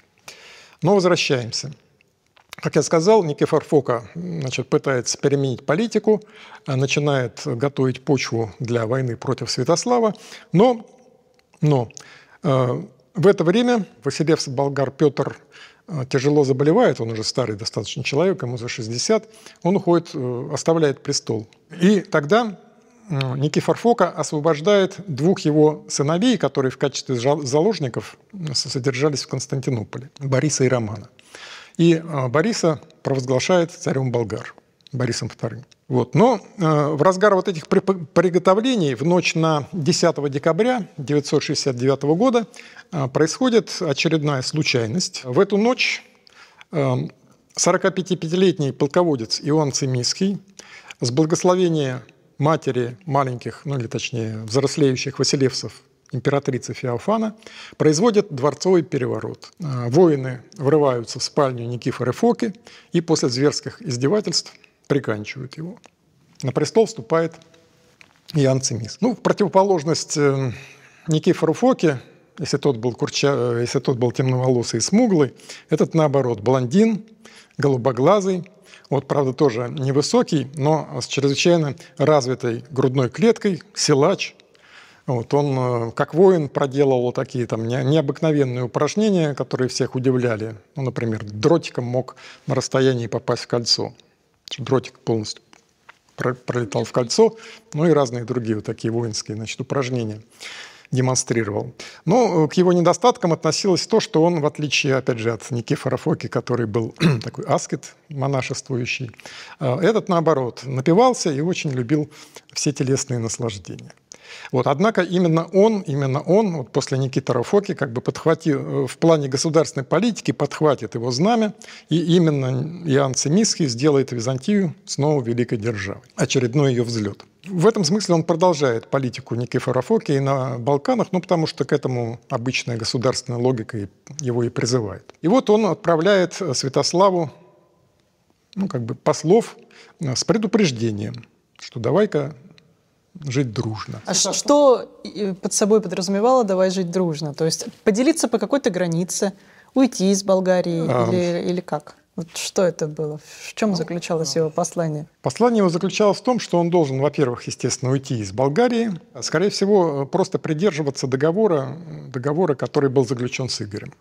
Но возвращаемся. Как я сказал, Никифор Фока значит, пытается переменить политику, э, начинает готовить почву для войны против Святослава, но, но э, в это время Василевс болгар Петр э, тяжело заболевает, он уже старый достаточно человек, ему за 60, он уходит, оставляет престол и тогда ну, Никифор Фока освобождает двух его сыновей, которые в качестве заложников содержались в Константинополе, Бориса и Романа. И а, Бориса провозглашает царем болгар, Борисом II. Вот. Но э, в разгар вот этих приготовлений в ночь на 10 декабря 969 года э, происходит очередная случайность. В эту ночь 45-летний э, полководец Иоанн Цимиский с благословения матери маленьких, ну или точнее взрослеющих василевцев императрицы Феофана, производят дворцовый переворот. А, воины врываются в спальню Никифора Фоки и после зверских издевательств приканчивают его. На престол вступает Ян Цимис. Ну, в противоположность э, Никифору Фоке, если тот был, курча... Э, если тот был темноволосый и смуглый, этот, наоборот, блондин, голубоглазый, вот, правда, тоже невысокий, но с чрезвычайно развитой грудной клеткой, силач. Вот, он э, как воин проделывал такие там необыкновенные упражнения, которые всех удивляли. Ну, например, дротиком мог на расстоянии попасть в кольцо. Дротик полностью пролетал в кольцо, ну и разные другие вот такие воинские значит, упражнения демонстрировал. Но э, к его недостаткам относилось то, что он, в отличие, опять же, от Никифора Фоки, который был такой аскет монашествующий, э, этот, наоборот, напивался и очень любил все телесные наслаждения. Вот, однако именно он, именно он, вот после Никитора Фоки, как бы подхватил, э, в плане государственной политики подхватит его знамя, и именно Иоанн Цимисхий сделает Византию снова великой державой. Очередной ее взлет в этом смысле он продолжает политику Никифора Фокии на Балканах, ну, потому что к этому обычная государственная логика его и призывает. И вот он отправляет э, Святославу ну, как бы послов э, с предупреждением, что давай-ка жить дружно. А что под собой подразумевало «давай жить дружно»? То есть поделиться по какой-то границе, уйти из Болгарии а, или, или как? Вот что это было? В чем ну, заключалось э, его послание? Послание его заключалось в том, что он должен, во-первых, естественно, уйти из Болгарии, а, скорее всего, э, просто придерживаться договора, договора, который был заключен с Игорем.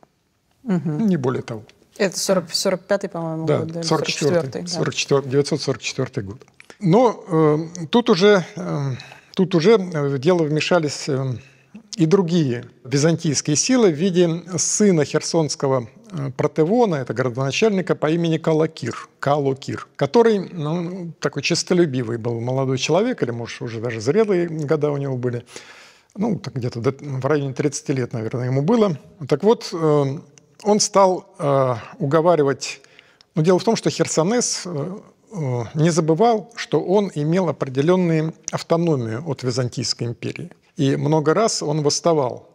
Угу. Не более того. Это 40, 45-й, по-моему, да, год. Да, 44 -й, 44 -й, 44, 944 год. Но э, тут уже, э, тут уже э, в дело вмешались э, и другие византийские силы в виде сына херсонского протевона, это городоначальника по имени Калакир, Калокир, который ну, такой честолюбивый был молодой человек, или, может, уже даже зрелые года у него были, ну, где-то в районе 30 лет, наверное, ему было. Так вот, э, он стал э, уговаривать... Но ну, дело в том, что Херсонес э, не забывал, что он имел определенную автономию от Византийской империи. И много раз он восставал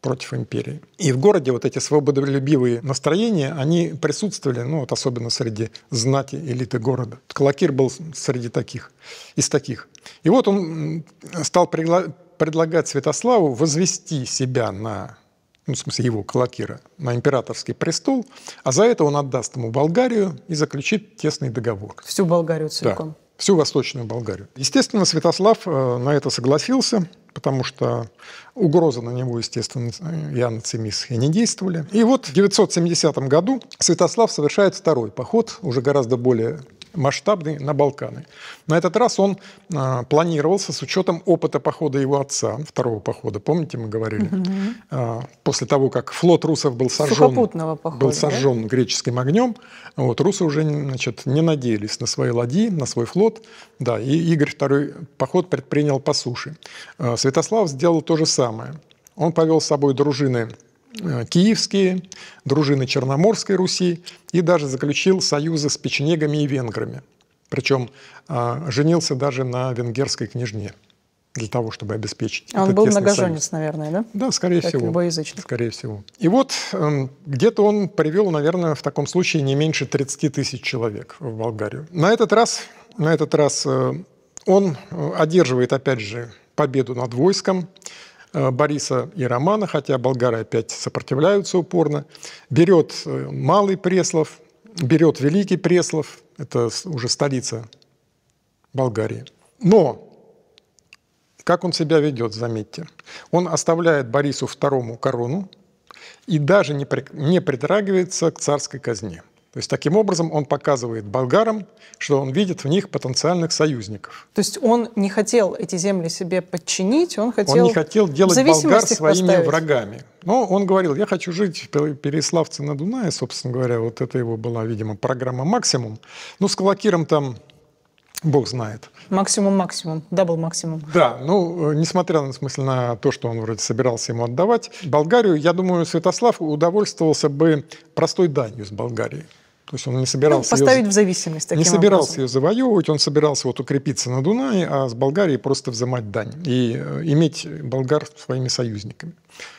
против империи. И в городе вот эти свободолюбивые настроения, они присутствовали, ну вот особенно среди знати элиты города. Калакир был среди таких, из таких. И вот он стал предлагать Святославу возвести себя на ну, в смысле его, Калакира, на императорский престол, а за это он отдаст ему Болгарию и заключит тесный договор. Всю Болгарию целиком? Да всю Восточную Болгарию. Естественно, Святослав э, на это согласился, потому что угроза на него, естественно, Иоанн Цимисхи не действовали. И вот в 970 году Святослав совершает второй поход, уже гораздо более масштабный на Балканы. На этот раз он э, планировался с учетом опыта похода его отца, второго похода, помните, мы говорили, угу. э, после того, как флот русов был сожжен, похода, был сожжен да? греческим огнем, вот, русы уже значит, не надеялись на свои ладьи, на свой флот, да, и Игорь второй поход предпринял по суше. Э, Святослав сделал то же самое. Он повел с собой дружины Э, киевские, дружины Черноморской Руси и даже заключил союзы с печенегами и венграми. Причем э, женился даже на венгерской княжне для того, чтобы обеспечить. А он был многоженец, союз. наверное, да? Да, скорее как всего. Любоязычный. Скорее всего. И вот эм, где-то он привел, наверное, в таком случае не меньше 30 тысяч человек в Болгарию. На этот раз, на этот раз э, он одерживает, опять же, победу над войском. Э, Бориса и Романа, хотя болгары опять сопротивляются упорно. Берет э, Малый Преслов, берет Великий Преслов, это уже столица Болгарии. Но как он себя ведет, заметьте. Он оставляет Борису II корону и даже не притрагивается к царской казне. То есть таким образом он показывает болгарам, что он видит в них потенциальных союзников. То есть он не хотел эти земли себе подчинить, он хотел... Он не хотел делать болгар своими поставить. врагами. Но он говорил, я хочу жить в Переславце на Дунае, собственно говоря, вот это его была, видимо, программа «Максимум». Ну, с Калакиром там Бог знает. Максимум, максимум, дабл максимум. Да, ну, э, несмотря на, смысле, на то, что он вроде собирался ему отдавать, Болгарию, я думаю, Святослав удовольствовался бы простой данью с Болгарией. То есть он не ну, собирался... Ну, поставить ее, в зависимость таким Не собирался образом. ее завоевывать, он собирался вот укрепиться на Дунае, а с Болгарией просто взимать дань и э, иметь болгар своими союзниками.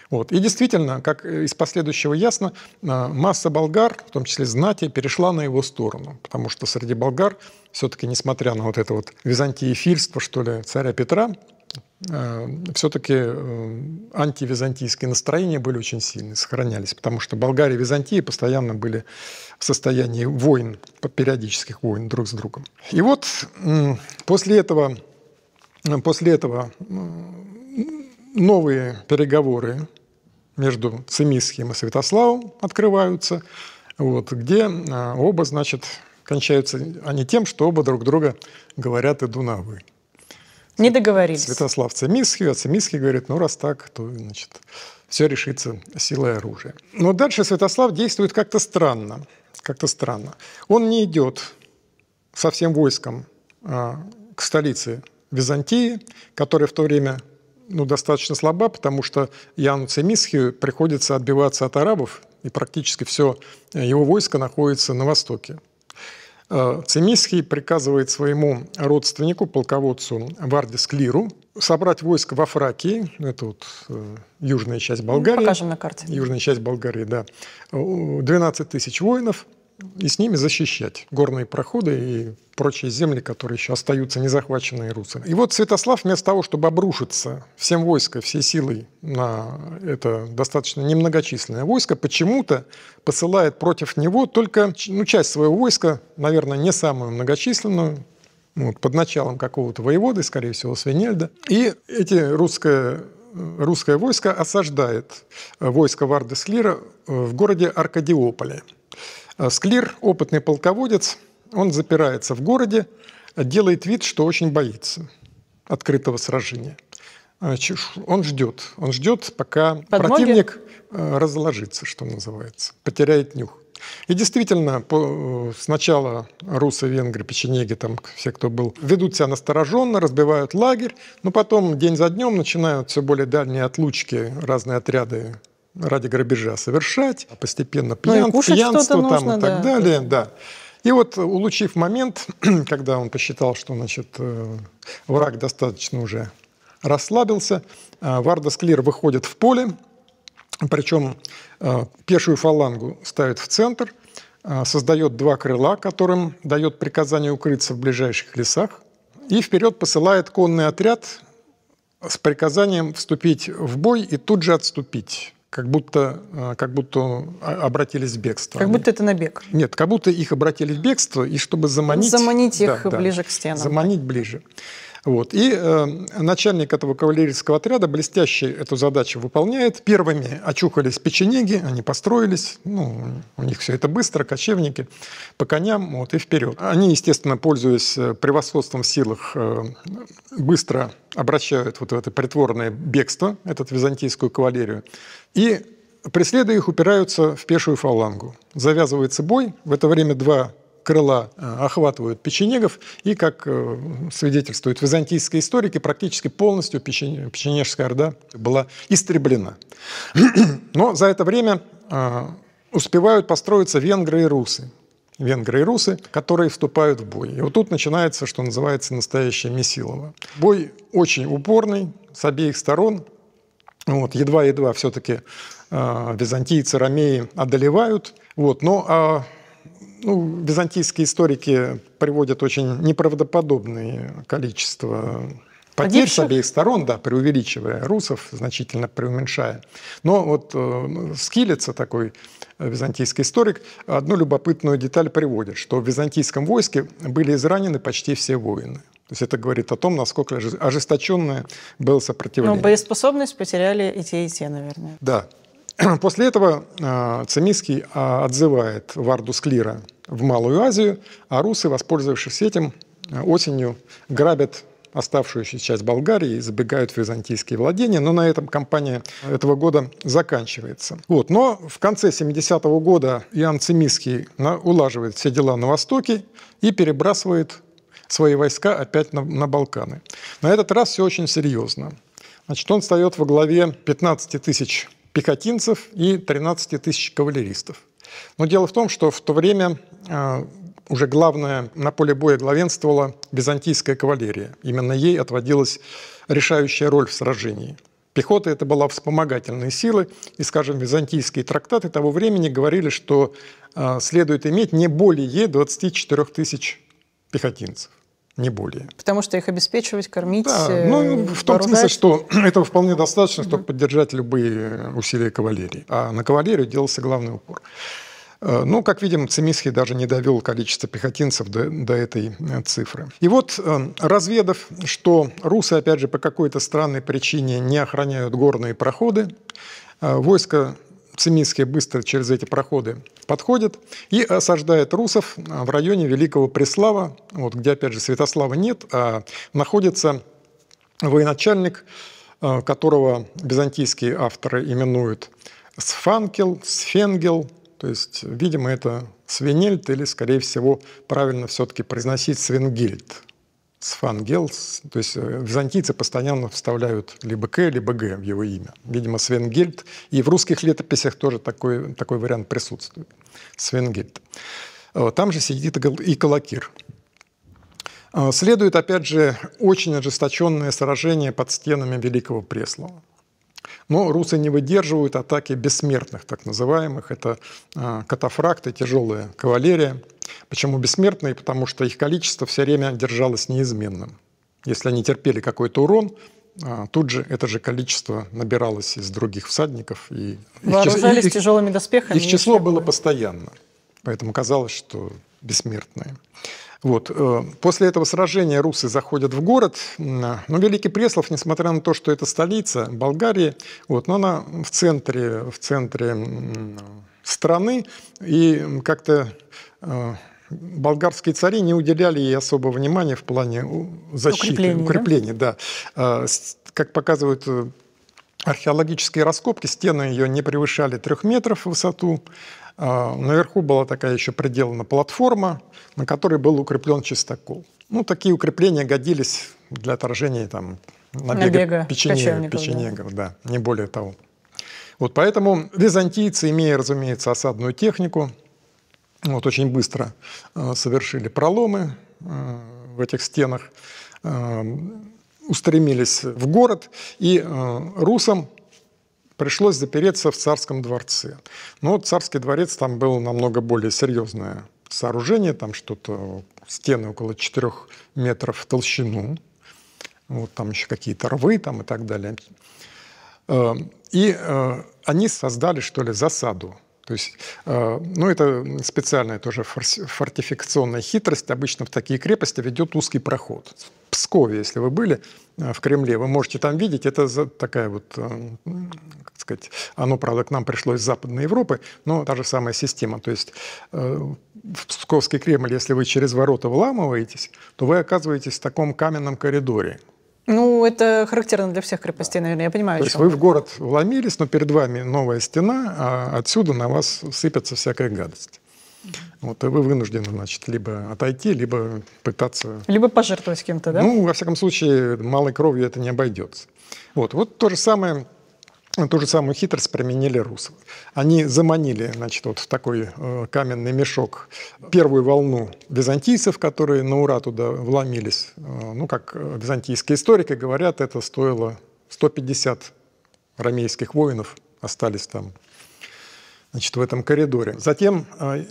Вот. И действительно, как э, из последующего ясно, а, масса болгар, в том числе знати, перешла на его сторону, потому что среди болгар все-таки, несмотря на вот это вот византиефильство, что ли, царя Петра, э, все-таки антивизантийские настроения были очень сильны сохранялись, потому что Болгария и Византия постоянно были в состоянии войн, периодических войн друг с другом. И вот после этого, после этого новые переговоры между Цимисским и Святославом открываются, вот, где а, оба, значит, кончаются они тем, что оба друг друга говорят «иду на вы». Не договорились. Святослав Цимисский, а Цимисский говорит, ну раз так, то значит, все решится силой оружия. Но дальше Святослав действует как-то странно как-то странно. Он не идет со всем войском а, к столице Византии, которая в то время ну, достаточно слаба, потому что Яну Цемисхию приходится отбиваться от арабов, и практически все его войско находится на востоке. А, Цемисхий приказывает своему родственнику, полководцу Вардис Клиру, собрать войско во Фракии, это вот э, южная часть Болгарии. Покажем на карте. Южная часть Болгарии, да. 12 тысяч воинов – и с ними защищать горные проходы и прочие земли, которые еще остаются незахваченные русами. И вот Святослав вместо того, чтобы обрушиться всем войско, всей силой на это достаточно немногочисленное войско, почему-то посылает против него только ну, часть своего войска, наверное, не самую многочисленную, ну, вот, под началом какого-то воеводы, скорее всего, Свинельда. И эти русское русское войско осаждает э, войско Вардеслира в городе Аркадиополе. А Склир, опытный полководец, он запирается в городе, делает вид, что очень боится открытого сражения. А, он ждет, он ждет, пока Подмоги. противник э, разложится, что называется, потеряет нюх. И действительно, по, э, сначала русы, венгры, печенеги, там все, кто был, ведут себя настороженно, разбивают лагерь, но потом день за днем начинают все более дальние отлучки, разные отряды ради грабежа совершать, а постепенно пьян, ну, пьянство там и так да. далее. Да. И вот, улучив момент, когда он посчитал, что значит, э, враг достаточно уже расслабился, э, Варда Клир выходит в поле, причем э, пешую фалангу ставит в центр, создает два крыла, которым дает приказание укрыться в ближайших лесах, и вперед посылает конный отряд с приказанием вступить в бой и тут же отступить как будто, э, как будто обратились в бегство. Как Они... будто это набег. Нет, как будто их обратили в бегство, и чтобы заманить... Заманить их да, ближе да, к стенам. Заманить ближе. Вот. И э, начальник этого кавалерийского отряда блестяще эту задачу выполняет. Первыми очухались печенеги, они построились, ну, у них все это быстро, кочевники, по коням, вот, и вперед. Они, естественно, пользуясь э, превосходством в силах, э, быстро обращают вот это притворное бегство, этот византийскую кавалерию, и преследуя их, упираются в пешую фалангу. Завязывается бой, в это время два крыла э, охватывают печенегов, и, как э, свидетельствуют византийские историки, практически полностью печенежская орда была истреблена. Но за это время э, успевают построиться венгры и русы. Венгры и русы, которые вступают в бой. И вот тут начинается, что называется, настоящее месилово. Бой очень упорный с обеих сторон. Вот, едва-едва все-таки византийцы, ромеи одолевают. Вот, но а ну, византийские историки приводят очень неправдоподобное количество потерь Погибших? с обеих сторон, да, преувеличивая русов, значительно преуменьшая. Но вот э, Скилица, такой э, византийский историк, одну любопытную деталь приводит, что в византийском войске были изранены почти все воины. То есть это говорит о том, насколько ожесточенное было ну, сопротивление. Но боеспособность потеряли и те, и те, наверное. Да. После этого а, Цемиский а, отзывает Варду Склира в Малую Азию, а русы, воспользовавшись этим, а, осенью грабят оставшуюся часть Болгарии и забегают в византийские владения, но на этом кампания этого года заканчивается. Вот. Но в конце 70-го года Иоанн Цемиский улаживает все дела на Востоке и перебрасывает свои войска опять на, на Балканы. На этот раз все очень серьезно. Значит, он встает во главе 15 тысяч пехотинцев и 13 тысяч кавалеристов. Но дело в том, что в то время а, уже главное на поле боя главенствовала византийская кавалерия. Именно ей отводилась решающая роль в сражении. Пехота это была вспомогательные силы, и, скажем, византийские трактаты того времени говорили, что а, следует иметь не более 24 тысяч пехотинцев не более. Потому что их обеспечивать, кормить, Да, э, ну, в том вооружать. смысле, что этого вполне достаточно, чтобы mm поддержать любые э, усилия кавалерии. А на кавалерию делался главный упор. Э, ну, как видим, Цимисхий даже не довел количество пехотинцев до, до этой цифры. И вот, разведав, что русы, опять же, по какой-то странной причине не охраняют горные проходы, войско цимисские быстро через эти проходы подходят и осаждает русов а, в районе Великого Преслава, вот, где, опять же, Святослава нет, а находится военачальник, а, которого византийские авторы именуют Сфанкел, Сфенгел, то есть, видимо, это Свенельт или, скорее всего, правильно все-таки произносить Свенгильд. Сфангел, то есть э, византийцы постоянно вставляют либо К, либо Г в его имя. Видимо, Свенгельд. И в русских летописях тоже такой, такой вариант присутствует. Свенгельд. Э, там же сидит и Калакир. Э, следует, опять же, очень ожесточенное сражение под стенами Великого Преслова. Но русы не выдерживают атаки бессмертных, так называемых. Это а, катафракты, тяжелая кавалерия. Почему бессмертные? Потому что их количество все время держалось неизменным. Если они терпели какой-то урон, а, тут же это же количество набиралось из других всадников. И Вооружались их, тяжелыми доспехами. Их число было постоянно. Поэтому казалось, что бессмертные. Вот. Э, после этого сражения русы заходят в город, но Великий Преслов, несмотря на то, что это столица Болгарии, вот, но она в центре, в центре страны, и как-то э, болгарские цари не уделяли ей особого внимания в плане защиты, укрепления, укрепления да? да. Как показывают э, археологические раскопки, стены ее не превышали трех метров в высоту, а, наверху была такая еще приделана платформа, на которой был укреплен чистокол. Ну, такие укрепления годились для отражения там, набега, набега печенегов, печенегов да. да, не более того. Вот поэтому византийцы, имея, разумеется, осадную технику, вот очень быстро э, совершили проломы э, в этих стенах, э, устремились в город, и русам пришлось запереться в царском дворце. Но царский дворец там был намного более серьезное сооружение, там что-то, стены около 4 метров в толщину, вот там еще какие-то рвы там и так далее. Э, и э, они создали, что ли, засаду. То есть, э, ну, это специальная тоже фортификационная хитрость. Обычно в такие крепости ведет узкий проход. В Пскове, если вы были, Э, в Кремле. Вы можете там видеть, это такая вот, э, как сказать, оно, правда, к нам пришло из Западной Европы, но та же самая система. То есть э, в Псковский Кремль, если вы через ворота вламываетесь, то вы оказываетесь в таком каменном коридоре, ну, это характерно для всех крепостей, наверное, я понимаю. То есть вы в город вломились, но перед вами новая стена, а отсюда на вас сыпется всякая гадость. Вот, и вы вынуждены, значит, либо отойти, либо пытаться... Либо пожертвовать кем-то, да? Ну, во всяком случае, малой кровью это не обойдется. Вот, вот то же самое Ту же самую хитрость применили русов. Они заманили значит, вот в такой э, каменный мешок первую волну византийцев, которые на ура туда вломились. Э, ну, как э, византийские историки говорят, это стоило 150 ромейских воинов, остались там значит, в этом коридоре. Затем э,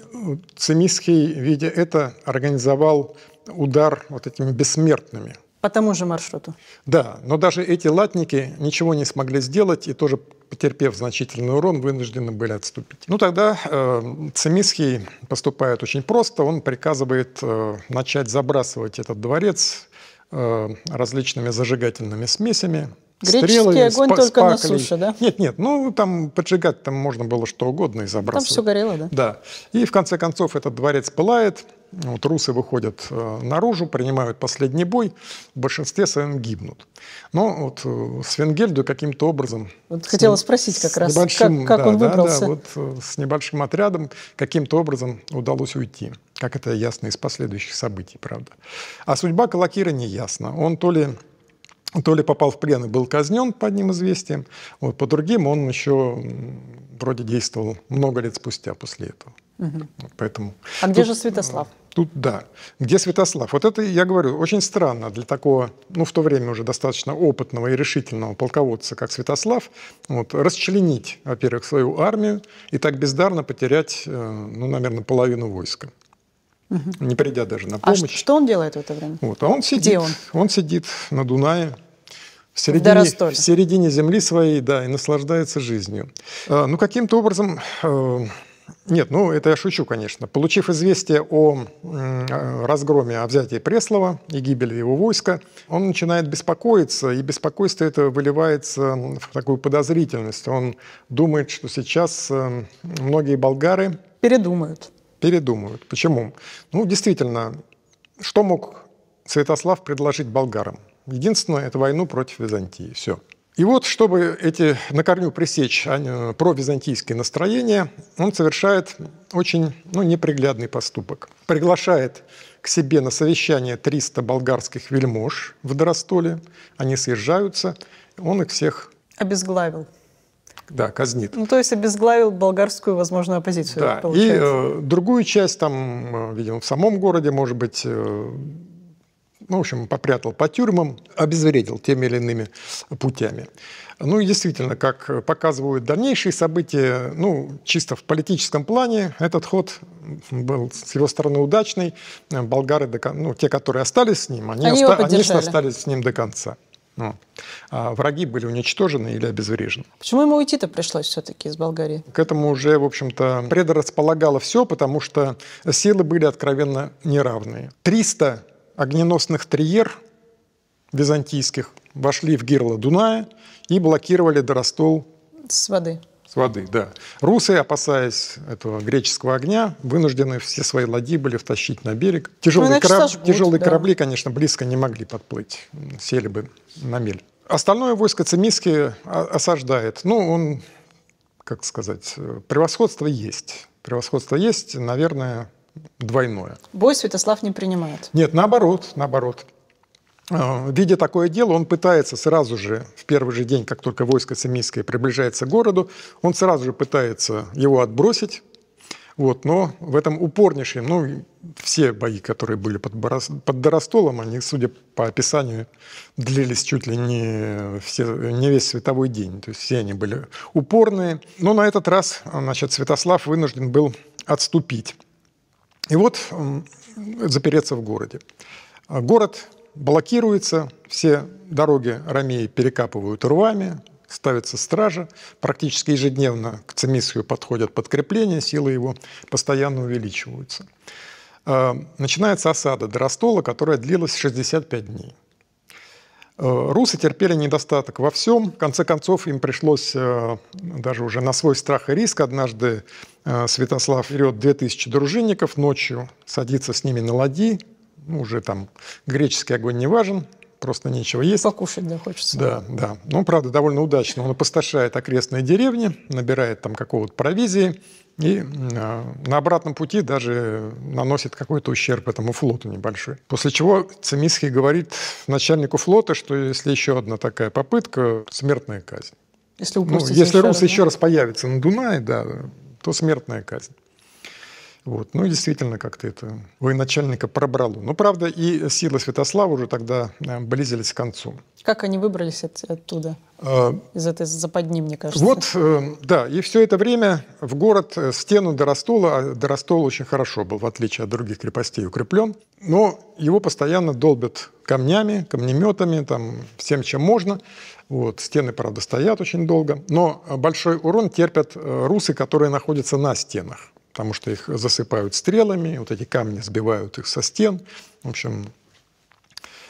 Цимиский, видя это, организовал удар вот этими бессмертными. По тому же маршруту? Да, но даже эти латники ничего не смогли сделать и тоже, потерпев значительный урон, вынуждены были отступить. Ну тогда э, Цимиский поступает очень просто, он приказывает э, начать забрасывать этот дворец э, различными зажигательными смесями, Греческий стрелы, огонь спа- только спакли. на суше, да? Нет, нет, ну там поджигать там можно было что угодно и забрасывать. Там все горело, да? Да. И в конце концов этот дворец пылает, вот русы выходят э, наружу, принимают последний бой, в большинстве своем гибнут. Но вот э, Свенгельду каким-то образом... Вот хотела с, спросить как раз, небольшим, как, как да, он выбрался. Да, да, вот э, с небольшим отрядом каким-то образом удалось уйти. Как это ясно из последующих событий, правда. А судьба Калакира не ясна. Он то ли то ли попал в плен и был казнен по одним известиям, вот, по другим он еще вроде действовал много лет спустя после этого. Угу. Поэтому а тут, где же Святослав? Э, тут да. Где Святослав? Вот это, я говорю, очень странно для такого, ну, в то время уже достаточно опытного и решительного полководца, как Святослав, вот, расчленить, во-первых, свою армию и так бездарно потерять, э, ну, наверное, половину войска угу. не придя даже на а помощь. А что он делает в это время? Вот, а он сидит, Где он? Он сидит на Дунае. В середине, в, в середине земли своей, да, и наслаждается жизнью. А, ну, каким-то образом э, нет, ну это я шучу, конечно. Получив известие о э, разгроме, о взятии Преслова и гибели его войска, он начинает беспокоиться, и беспокойство это выливается в такую подозрительность. Он думает, что сейчас э, многие болгары... Передумают передумают. Почему? Ну, действительно, что мог Святослав предложить болгарам? Единственное – это войну против Византии. Все. И вот, чтобы эти на корню пресечь а, э, провизантийские настроения, он совершает очень ну, неприглядный поступок. Приглашает к себе на совещание 300 болгарских вельмож в Доростоле. Они съезжаются, он их всех обезглавил да, казнит. Ну, то есть обезглавил болгарскую возможную оппозицию. Да, получается. и э, другую часть там, э, видимо, в самом городе, может быть, э, ну, в общем, попрятал по тюрьмам, обезвредил теми или иными путями. Ну и действительно, как показывают дальнейшие события, ну, чисто в политическом плане этот ход был с его стороны удачный. Э, болгары, до, ну, те, которые остались с ним, они, они, оста- они остались с ним до конца. Ну, а враги были уничтожены или обезврежены. Почему ему уйти-то пришлось все-таки из Болгарии? К этому уже, в общем-то, предрасполагало все, потому что силы были откровенно неравные. 300 огненосных триер византийских вошли в гирло Дуная и блокировали Доростол с воды. С воды, да. Русы, опасаясь этого греческого огня, вынуждены все свои ладьи были втащить на берег. Тяжелые, ну, кораб... сожгут, Тяжелые да. корабли, конечно, близко не могли подплыть, сели бы на мель. Остальное войско Цимиски осаждает. Ну, он, как сказать, превосходство есть. Превосходство есть, наверное, двойное. Бой Святослав не принимает. Нет, наоборот, наоборот. А, видя такое дело, он пытается сразу же, в первый же день, как только войско семейское приближается к городу, он сразу же пытается его отбросить, вот, но в этом упорнейшем, ну, все бои, которые были под, Борос, под Доростолом, они, судя по описанию, длились чуть ли не, все, не весь световой день. То есть все они были упорные. Но на этот раз значит, Святослав вынужден был отступить. И вот запереться в городе. Город блокируется, все дороги Ромеи перекапывают рвами, ставится стража. Практически ежедневно к Цемисию подходят подкрепления, силы его постоянно увеличиваются. Э, начинается осада Доростола, которая длилась 65 дней. Э, русы терпели недостаток во всем. В конце концов, им пришлось э, даже уже на свой страх и риск. Однажды Святослав берет 2000 дружинников ночью, садится с ними на ладьи, ну, уже там греческий огонь не важен, просто нечего есть. Покушать, да, хочется. Да, да. Ну, правда, довольно удачно. Он опустошает окрестные деревни, набирает там какого-то провизии и э, на обратном пути даже наносит какой-то ущерб этому флоту небольшой. После чего Цемисхий говорит начальнику флота, что если еще одна такая попытка, смертная казнь. Если, ну, если еще Рус раз, еще раз появится на Дунае, да, то смертная казнь. Вот. Ну и действительно как-то это военачальника пробрало. Но ну, правда, и силы Святослава уже тогда э, близились к концу. Как они выбрались от, оттуда? А, из этой западни, мне кажется. Вот, э, да, и все это время в город э, стену до Ростола, а до Ростола очень хорошо был, в отличие от других крепостей, укреплен, но его постоянно долбят камнями, камнеметами, там, всем, чем можно. Вот. Стены, правда, стоят очень долго, но большой урон терпят русы, которые находятся на стенах потому что их засыпают стрелами, вот эти камни сбивают их со стен. В общем,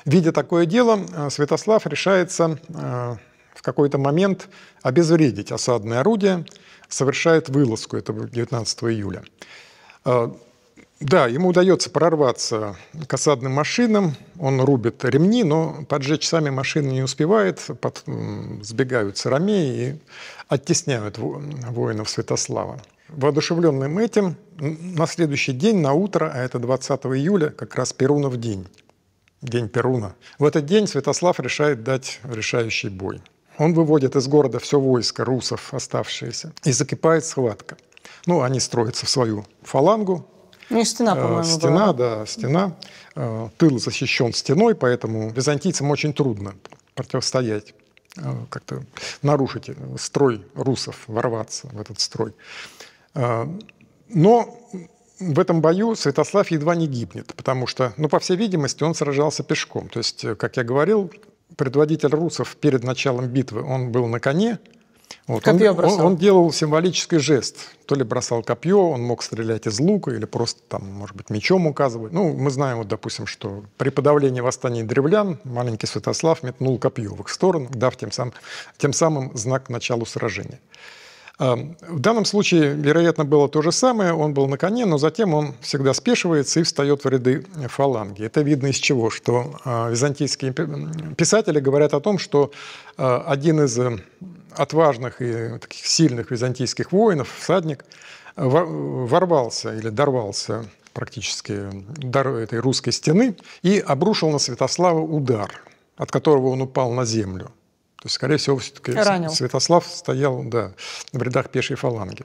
видя такое дело, э, Святослав решается э, в какой-то момент обезвредить осадное орудие, совершает вылазку, это 19 июля. Э, да, ему удается прорваться к осадным машинам, он рубит ремни, но поджечь сами машины не успевает, под, сбегают сарамеи и оттесняют воинов Святослава. Воодушевленным этим, на следующий день, на утро, а это 20 июля, как раз Перунов день, день Перуна. В этот день Святослав решает дать решающий бой. Он выводит из города все войско русов, оставшиеся, и закипает схватка. Ну, они строятся в свою фалангу. Не ну, стена, э, по-моему, Стена, была. да, стена. Э, тыл защищен стеной, поэтому византийцам очень трудно противостоять э, как-то нарушить строй русов, ворваться в этот строй. А, но в этом бою Святослав едва не гибнет, потому что, ну, по всей видимости, он сражался пешком. То есть, как я говорил, предводитель русов перед началом битвы, он был на коне, вот, копье он, бросал. Он, он делал символический жест. То ли бросал копье, он мог стрелять из лука, или просто, там, может быть, мечом указывать. Ну, мы знаем, вот, допустим, что при подавлении восстания древлян маленький Святослав метнул копье в их сторону, дав тем, сам, тем самым знак началу сражения. В данном случае, вероятно, было то же самое. Он был на коне, но затем он всегда спешивается и встает в ряды фаланги. Это видно из чего, что а, византийские писатели говорят о том, что а, один из э, отважных и таких сильных византийских воинов, всадник, ворвался или дорвался практически до этой русской стены и обрушил на Святослава удар, от которого он упал на землю. То есть, скорее всего, все-таки Святослав стоял да, в рядах пешей фаланги.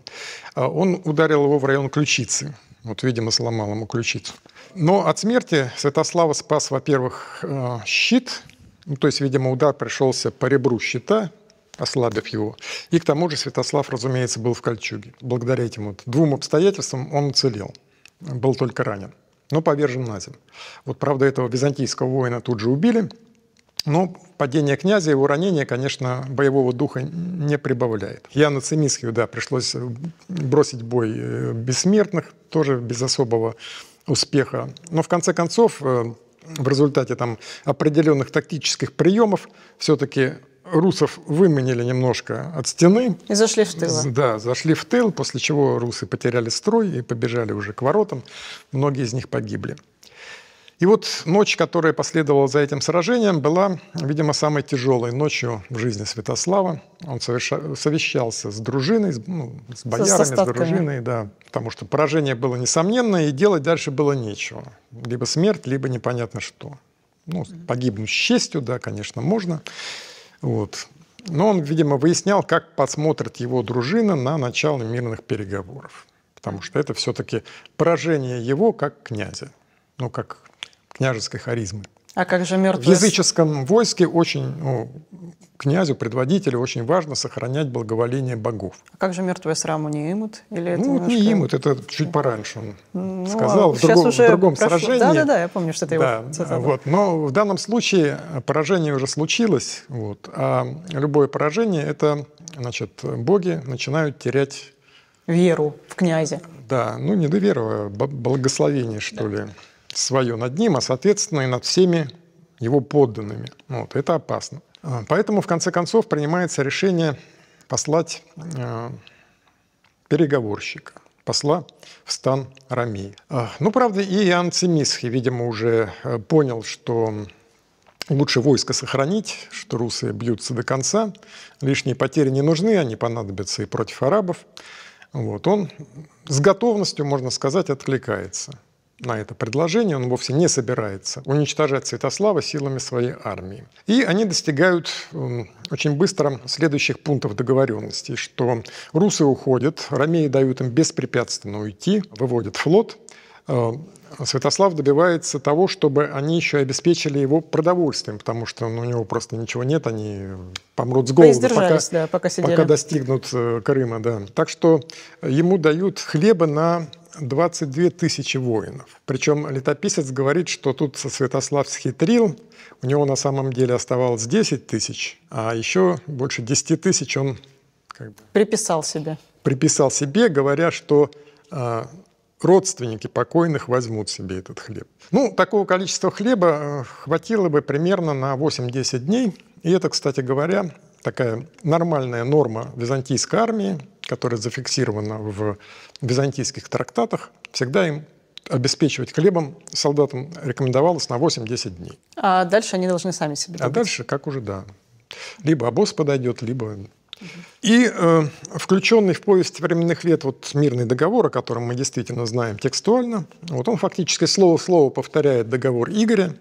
А он ударил его в район ключицы. Вот, видимо, сломал ему ключицу. Но от смерти Святослава спас, во-первых, э, щит. Ну, то есть, видимо, удар пришелся по ребру щита, ослабив его. И к тому же Святослав, разумеется, был в кольчуге. Благодаря этим вот двум обстоятельствам он уцелел. Был только ранен, но повержен на землю. Вот, правда, этого византийского воина тут же убили – но ну, падение князя, его ранение, конечно, боевого духа не прибавляет. Яну Цимисхию, да, пришлось бросить бой э, бессмертных, тоже без особого успеха. Но в конце концов, э, в результате там, определенных тактических приемов, все-таки русов выманили немножко от стены. И зашли в тыл. Да, зашли в тыл, после чего русы потеряли строй и побежали уже к воротам. Многие из них погибли. И вот ночь, которая последовала за этим сражением, была, видимо, самой тяжелой ночью в жизни Святослава. Он совещался с дружиной, с, ну, с боярами, с, с дружиной, да, потому что поражение было несомненное, и делать дальше было нечего. Либо смерть, либо непонятно что. Ну, погибнуть с честью, да, конечно, можно. Вот. Но он, видимо, выяснял, как подсмотрит его дружина на начало мирных переговоров. Потому что это все-таки поражение его как князя, ну, как княжеской харизмы. А как же мертвые? В языческом войске очень ну, князю, предводителю очень важно сохранять благоволение богов. А как же мертвые сраму не имут? Или ну, немножко... не имут, это чуть пораньше он ну, сказал, а в другом, уже в другом прошло... сражении. Да-да-да, я помню, что это да, его цитата. Вот, но в данном случае поражение уже случилось, вот, а любое поражение – это, значит, боги начинают терять… Веру в князя. Да, ну не до веры, а благословение, что да. ли свое над ним, а, соответственно, и над всеми его подданными. Ну вот, это опасно. А, поэтому, в конце концов, принимается решение послать э, переговорщика, посла в стан Рамии. А, ну, правда, и Иоанн Цимисхи, видимо, уже понял, что лучше войско сохранить, что русы бьются до конца, лишние потери не нужны, они понадобятся и против арабов. Вот, он с готовностью, можно сказать, откликается на это предложение, он вовсе не собирается уничтожать Святослава силами своей армии. И они достигают очень быстро следующих пунктов договоренности, что русы уходят, ромеи дают им беспрепятственно уйти, выводят флот, э, Святослав добивается того, чтобы они еще обеспечили его продовольствием, потому что ну, у него просто ничего нет, они помрут с голода, пока, да, пока, пока достигнут э, Крыма. Да. Так что ему дают хлеба на 22 тысячи воинов. Причем летописец говорит, что тут Святослав схитрил, у него на самом деле оставалось 10 тысяч, а еще больше 10 тысяч он как бы приписал себе. Приписал себе, говоря, что э, родственники покойных возьмут себе этот хлеб. Ну, такого количества хлеба э, хватило бы примерно на 8-10 дней. И это, кстати говоря, такая нормальная норма византийской армии – которое зафиксировано в византийских трактатах, всегда им обеспечивать хлебом солдатам рекомендовалось на 8-10 дней. А дальше они должны сами себе А дальше как уже, да. Либо обоз подойдет, либо... И э, включенный в повесть временных лет вот мирный договор, о котором мы действительно знаем текстуально, вот он фактически слово в слово повторяет договор Игоря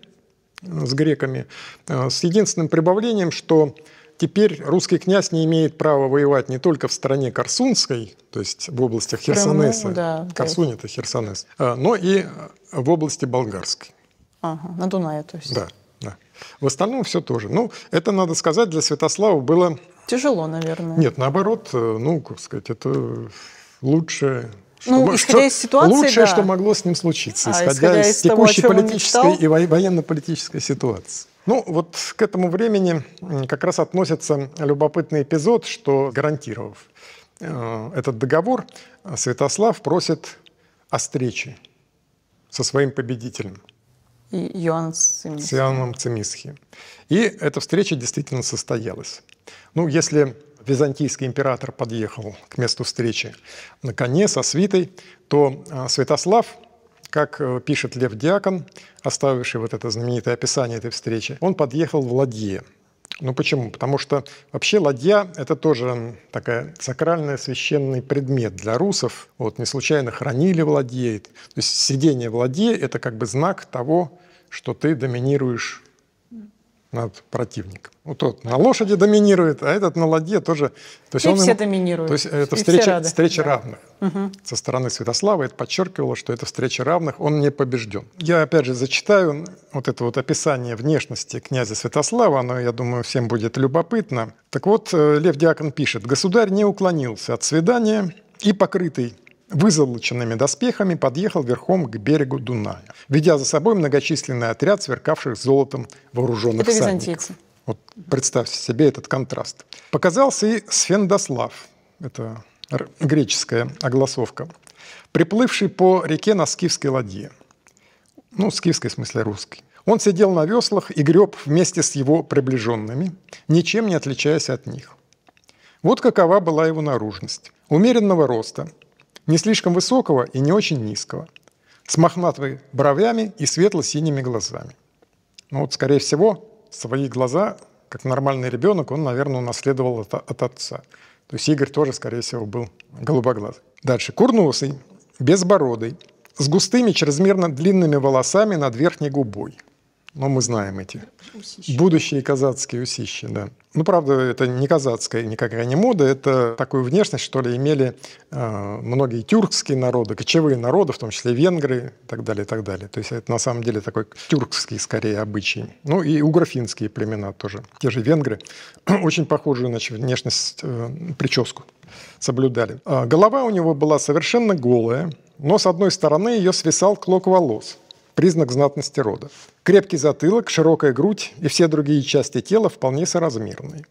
э, с греками, э, с единственным прибавлением, что Теперь русский князь не имеет права воевать не только в стране Корсунской, то есть в области Херсонеса, Крыму, да, Корсунь это Херсонес, а, но и в области Болгарской. Ага, на Дунае, то есть. Да, да. В остальном все тоже. Ну, это, надо сказать, для Святослава было... Тяжело, наверное. Нет, наоборот, э, ну, как сказать, это лучшее, ну, что, исходя из ситуации, лучшее, да. что могло с ним случиться, а, исходя, исходя из, из текущей того, политической и военно-политической ситуации. Ну, вот к этому времени как раз относится любопытный эпизод, что, гарантировав э, этот договор, Святослав просит о встрече со своим победителем. И Иоанн Цимисхи. С Иоанном Цимисхи. И эта встреча действительно состоялась. Ну, если византийский император подъехал к месту встречи на коне со свитой, то а, Святослав – как э, пишет Лев Диакон, оставивший вот это знаменитое описание этой встречи, он подъехал в ладье. Ну почему? Потому что вообще ладья – это тоже такая сакральный, священный предмет для русов. Вот не случайно хранили в ладье. То есть сидение в ладье – это как бы знак того, что ты доминируешь над противником. Вот тот на лошади доминирует, а этот на ладье тоже. То есть и он все ему, доминируют. То есть э, это и встреча, все встреча да. равных. Угу. Со стороны Святослава это подчеркивало, что это встреча равных, он не побежден. Я опять же зачитаю вот это вот описание внешности князя Святослава, оно, я думаю, всем будет любопытно. Так вот, э, Лев Диакон пишет, «Государь не уклонился от свидания и, покрытый вызолоченными доспехами подъехал верхом к берегу Дуная, ведя за собой многочисленный отряд сверкавших золотом вооруженных Это всадников. Византийцы. Вот представьте себе этот контраст. Показался и Сфендослав, это греческая огласовка, приплывший по реке на скифской ладье. Ну, скифской в смысле русской. Он сидел на веслах и греб вместе с его приближенными, ничем не отличаясь от них. Вот какова была его наружность. Умеренного роста, не слишком высокого и не очень низкого, с мохнатыми бровями и светло-синими глазами. Ну вот, скорее всего, свои глаза, как нормальный ребенок, он, наверное, унаследовал от, от отца. То есть Игорь тоже, скорее всего, был голубоглазый. Дальше. Курносый, безбородый, с густыми, чрезмерно длинными волосами над верхней губой – но мы знаем эти. Усищи. Будущие казацкие усищи, да. Ну, правда, это не казацкая никакая не мода, это такую внешность, что ли, имели э, многие тюркские народы, кочевые народы, в том числе венгры и так далее, и так далее. То есть это на самом деле такой тюркский, скорее, обычай. Ну и уграфинские племена тоже. Те же венгры очень похожую значит, внешность, э, прическу соблюдали. Э, голова у него была совершенно голая, но с одной стороны ее свисал клок волос – признак знатности рода. Крепкий затылок, широкая грудь и все другие части тела вполне соразмерные.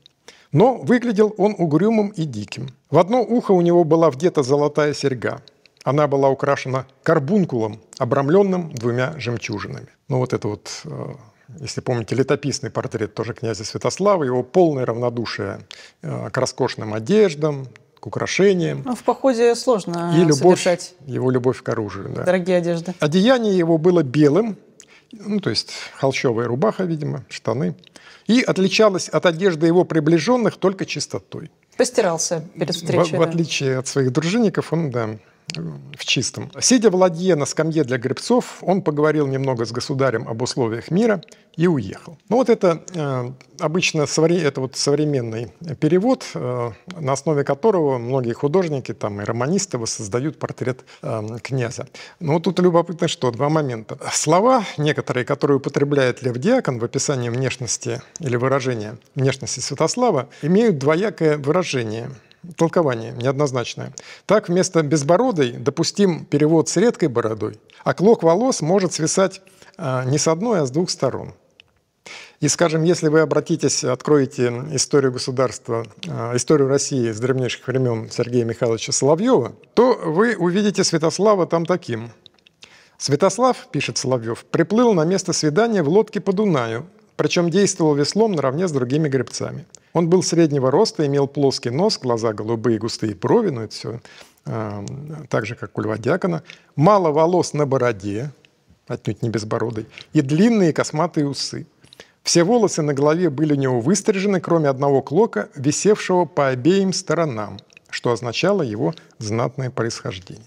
Но выглядел он угрюмым и диким. В одно ухо у него была вдета золотая серьга. Она была украшена карбункулом, обрамленным двумя жемчужинами. Ну вот это вот, э, если помните, летописный портрет тоже князя Святослава, его полное равнодушие э, к роскошным одеждам, к украшениям. Ну, в походе сложно э, и любовь, совершать. его любовь к оружию. Да. Дорогие одежды. Одеяние его было белым, ну, то есть холщовая рубаха, видимо, штаны, и отличалась от одежды его приближенных только чистотой. Постирался перед встречей. В, да. в отличие от своих дружинников, он, да, в чистом. Сидя в ладье на скамье для гребцов, он поговорил немного с государем об условиях мира и уехал. Ну вот это э, обычно это вот современный перевод, э, на основе которого многие художники там, и романисты воссоздают портрет э, князя. Но вот тут любопытно, что два момента. Слова, некоторые, которые употребляет Лев Диакон в описании внешности или выражения внешности Святослава, имеют двоякое выражение – толкование неоднозначное. Так, вместо «безбородой» допустим перевод с редкой бородой, а клок волос может свисать а, не с одной, а с двух сторон. И, скажем, если вы обратитесь, откроете историю государства, а, историю России с древнейших времен Сергея Михайловича Соловьева, то вы увидите Святослава там таким. «Святослав, — пишет Соловьев, — приплыл на место свидания в лодке по Дунаю, причем действовал веслом наравне с другими гребцами. Он был среднего роста, имел плоский нос, глаза голубые, густые брови, ну это все э, а, так же, как у Льва Дьякона. Мало волос на бороде, отнюдь не безбородый, и длинные косматые усы. Все волосы на голове были у него выстрижены, кроме одного клока, висевшего по обеим сторонам, что означало его знатное происхождение.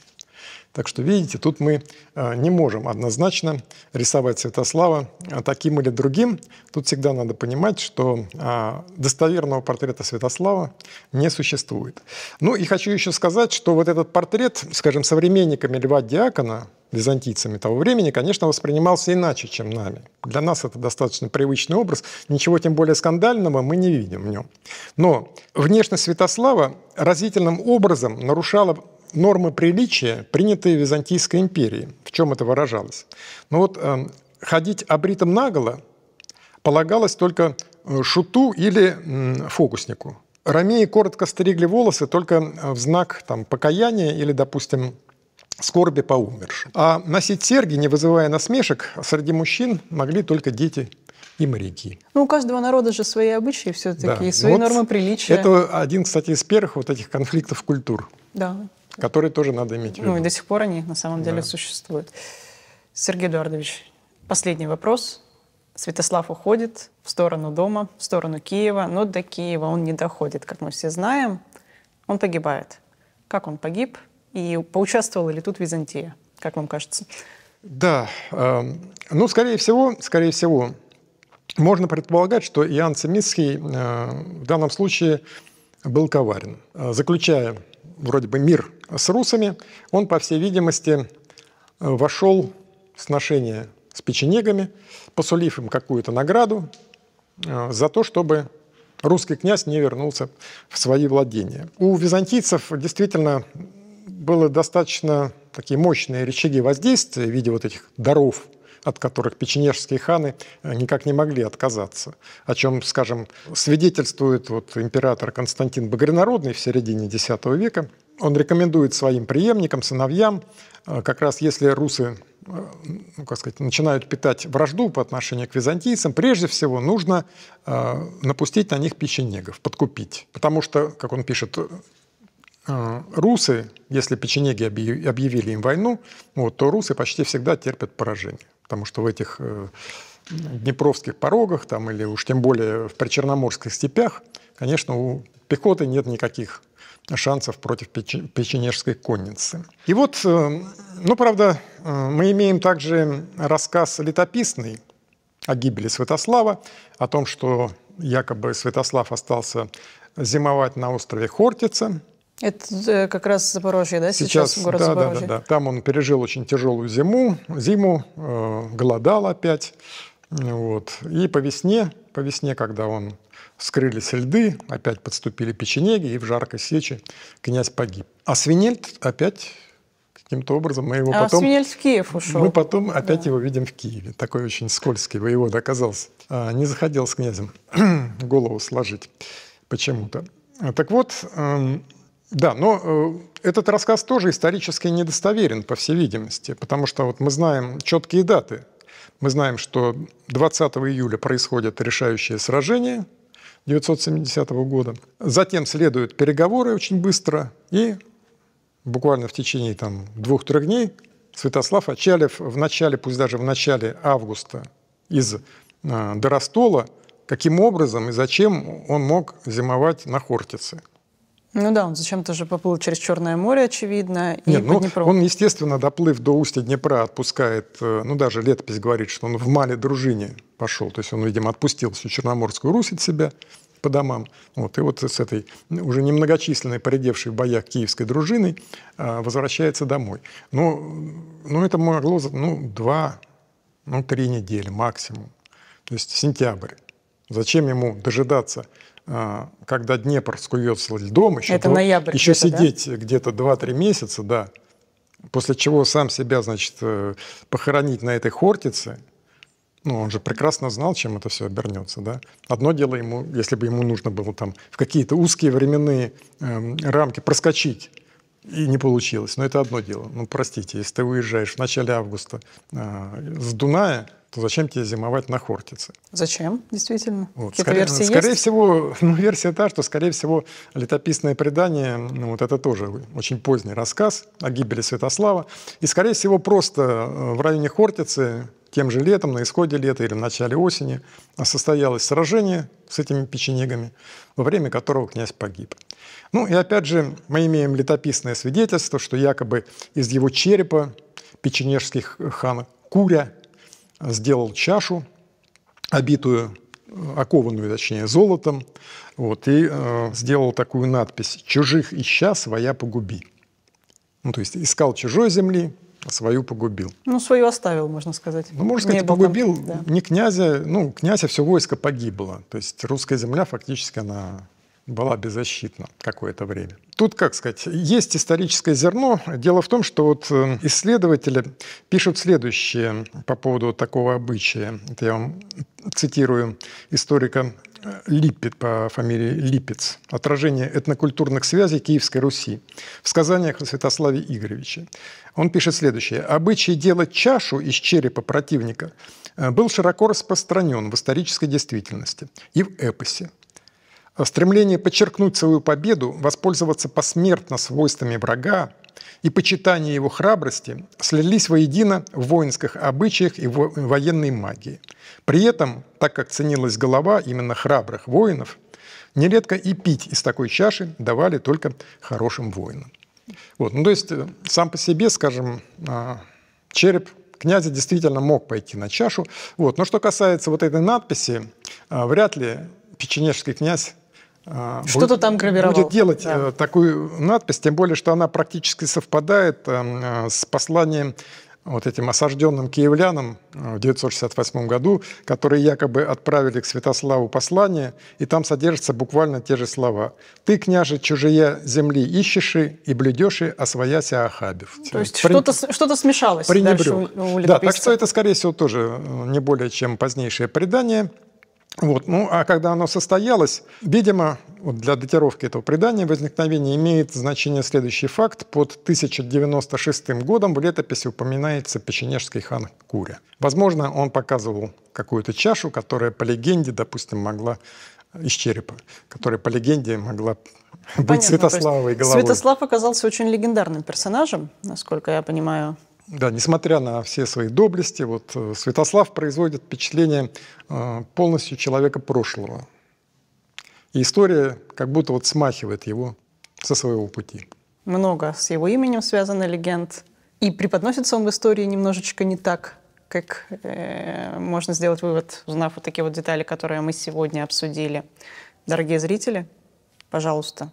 Так что, видите, тут мы э, не можем однозначно рисовать Святослава а, таким или другим. Тут всегда надо понимать, что а, достоверного портрета Святослава не существует. Ну и хочу еще сказать, что вот этот портрет, скажем, современниками Льва Диакона, византийцами того времени, конечно, воспринимался иначе, чем нами. Для нас это достаточно привычный образ, ничего тем более скандального мы не видим в нем. Но внешность Святослава разительным образом нарушала нормы приличия, принятые Византийской империей, В чем это выражалось? Ну вот э, ходить обритом наголо полагалось только э, шуту или э, фокуснику. Ромеи коротко стригли волосы только э, в знак там, покаяния или, допустим, скорби по умершим. А носить серги не вызывая насмешек, среди мужчин могли только дети и моряки. Ну, у каждого народа же свои обычаи все-таки, да. Ну свои вот нормы приличия. Это один, кстати, из первых вот этих конфликтов культур. Да которые тоже надо иметь в виду. Ну и до сих пор они на самом деле да. существуют. Сергей Эдуардович, последний вопрос. Святослав уходит в сторону дома, в сторону Киева, но до Киева он не доходит, как мы все знаем. Он погибает. Как он погиб? И поучаствовала ли тут Византия, как вам кажется? Да, э, ну, скорее всего, скорее всего, можно предполагать, что Иоанн Цимисский э, в данном случае был коварен. Э, заключая вроде бы мир с русами, он, по всей видимости, э, вошел в сношение с печенегами, посулив им какую-то награду э, за то, чтобы русский князь не вернулся в свои владения. У византийцев действительно было достаточно такие мощные рычаги воздействия в виде вот этих даров от которых печенежские ханы э, никак не могли отказаться, о чем, скажем, свидетельствует вот император Константин Багринародный в середине X века. Он рекомендует своим преемникам, сыновьям, э, как раз если русы э, ну, как сказать, начинают питать вражду по отношению к византийцам, прежде всего нужно э, напустить на них печенегов, подкупить. Потому что, как он пишет, э, русы, если печенеги объявили им войну, вот, то русы почти всегда терпят поражение потому что в этих э, днепровских порогах там, или уж тем более в причерноморских степях, конечно, у пехоты нет никаких шансов против печенежской конницы. И вот, э, ну, правда, э, мы имеем также рассказ летописный о гибели Святослава, о том, что якобы Святослав остался зимовать на острове Хортица – это э, как раз Запорожье, да, сейчас, сейчас город да, Запорожье? Да, да, да. Там он пережил очень тяжелую зиму, зиму э, голодал опять. Вот. И по весне, по весне, когда он скрылись льды, опять подступили печенеги, и в жаркой сече князь погиб. А Свинельд опять каким-то образом мы его а потом... Свинель в Киев ушел. Мы потом опять да. его видим в Киеве. Такой очень скользкий воевод оказался. А, не заходил с князем голову сложить почему-то. Так вот, эм, да, но э, этот рассказ тоже исторически недостоверен, по всей видимости, потому что вот мы знаем четкие даты. Мы знаем, что 20 июля происходит решающее сражение 970 года. Затем следуют переговоры очень быстро, и буквально в течение там, двух-трех дней Святослав Очалев в начале, пусть даже в начале августа из э, Доростола, каким образом и зачем он мог зимовать на Хортице – ну да, он зачем-то же поплыл через Черное море, очевидно, и Нет, по ну, Он, естественно, доплыв до устья Днепра, отпускает, э, ну даже летопись говорит, что он в мале дружине пошел, то есть он, видимо, отпустил всю Черноморскую Русь от себя по домам. Вот, и вот с этой уже немногочисленной, поредевшей в боях киевской дружиной э, возвращается домой. Но ну, но ну, это могло, ну, два, ну, три недели максимум. То есть сентябрь. Зачем ему дожидаться а, когда Днепр скуется льдом, еще, это ноябрь еще где сидеть да? где-то 2-3 месяца, да, после чего сам себя, значит, э, похоронить на этой хортице, ну, он же прекрасно знал, чем это все обернется, да. Одно дело ему, если бы ему нужно было там в какие-то узкие временные эм, рамки проскочить, и не получилось. Но это одно дело. Ну, простите, если ты уезжаешь в начале августа э, с Дуная, то зачем тебе зимовать на Хортице? Зачем, действительно? Вот, скорее, версии скорее есть? всего, ну, версия та, что, скорее всего, летописное предание, ну, вот это тоже очень поздний рассказ о гибели Святослава, и, скорее всего, просто э, в районе Хортицы тем же летом, на исходе лета или в начале осени а состоялось сражение с этими печенегами, во время которого князь погиб. Ну и опять же, мы имеем летописное свидетельство, что якобы из его черепа печенежских хан Куря – сделал чашу, обитую, э, окованную, точнее, золотом, вот, и э, сделал такую надпись «Чужих ища, своя погуби». Ну, то есть искал чужой земли, а свою погубил. Ну, свою оставил, можно сказать. Ну, можно сказать, не погубил там, да. не князя, ну, князя все войско погибло. То есть русская земля фактически на была беззащитна какое-то время. Тут, как сказать, есть историческое зерно. Дело в том, что вот э, исследователи пишут следующее по поводу такого обычая. Это я вам цитирую историка э, Липпет по фамилии Липец. Отражение этнокультурных связей Киевской Руси в сказаниях о Святославе Игоревиче. Он пишет следующее. «Обычай делать чашу из черепа противника э, был широко распространен в исторической действительности и в эпосе. Стремление подчеркнуть свою победу, воспользоваться посмертно свойствами врага и почитание его храбрости слились воедино в воинских обычаях и военной магии. При этом, так как ценилась голова именно храбрых воинов, нередко и пить из такой чаши давали только хорошим воинам. Вот. Ну, то есть э, сам по себе, скажем, а, череп князя действительно мог пойти на чашу. Вот. Но что касается вот этой надписи, а, вряд ли печенежский князь а, что-то там гравировал. Будет делать да. Э, такую надпись, тем более, что она практически совпадает э, с посланием вот этим осажденным киевлянам э, в 968 году, которые якобы отправили к Святославу послание, и там содержатся буквально те же слова. «Ты, княже, чужие земли ищешь и блюдешь, и освояся Ахабев». То есть При... что-то что смешалось Пренебрю. дальше у, у Да, так что это, скорее всего, тоже не более чем позднейшее предание – вот. Ну, а когда оно состоялось, видимо, вот для датировки этого предания возникновения имеет значение следующий факт. Под 1096 годом в летописи упоминается печенежский хан Куря. Возможно, он показывал какую-то чашу, которая по легенде, допустим, могла из черепа, которая по легенде могла быть Понятно, Святославовой головой. Святослав оказался очень легендарным персонажем, насколько я понимаю, да, несмотря на все свои доблести, вот э, Святослав производит впечатление э, полностью человека прошлого. И история как будто вот смахивает его со своего пути. Много с его именем связано легенд. И преподносится он в истории немножечко не так, как э, можно сделать вывод, узнав вот такие вот детали, которые мы сегодня обсудили. Дорогие зрители, пожалуйста,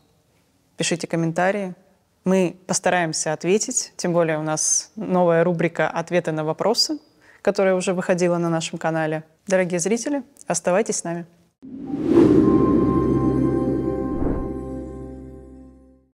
пишите комментарии, мы постараемся ответить, тем более у нас новая рубрика «Ответы на вопросы», которая уже выходила на нашем канале. Дорогие зрители, оставайтесь с нами.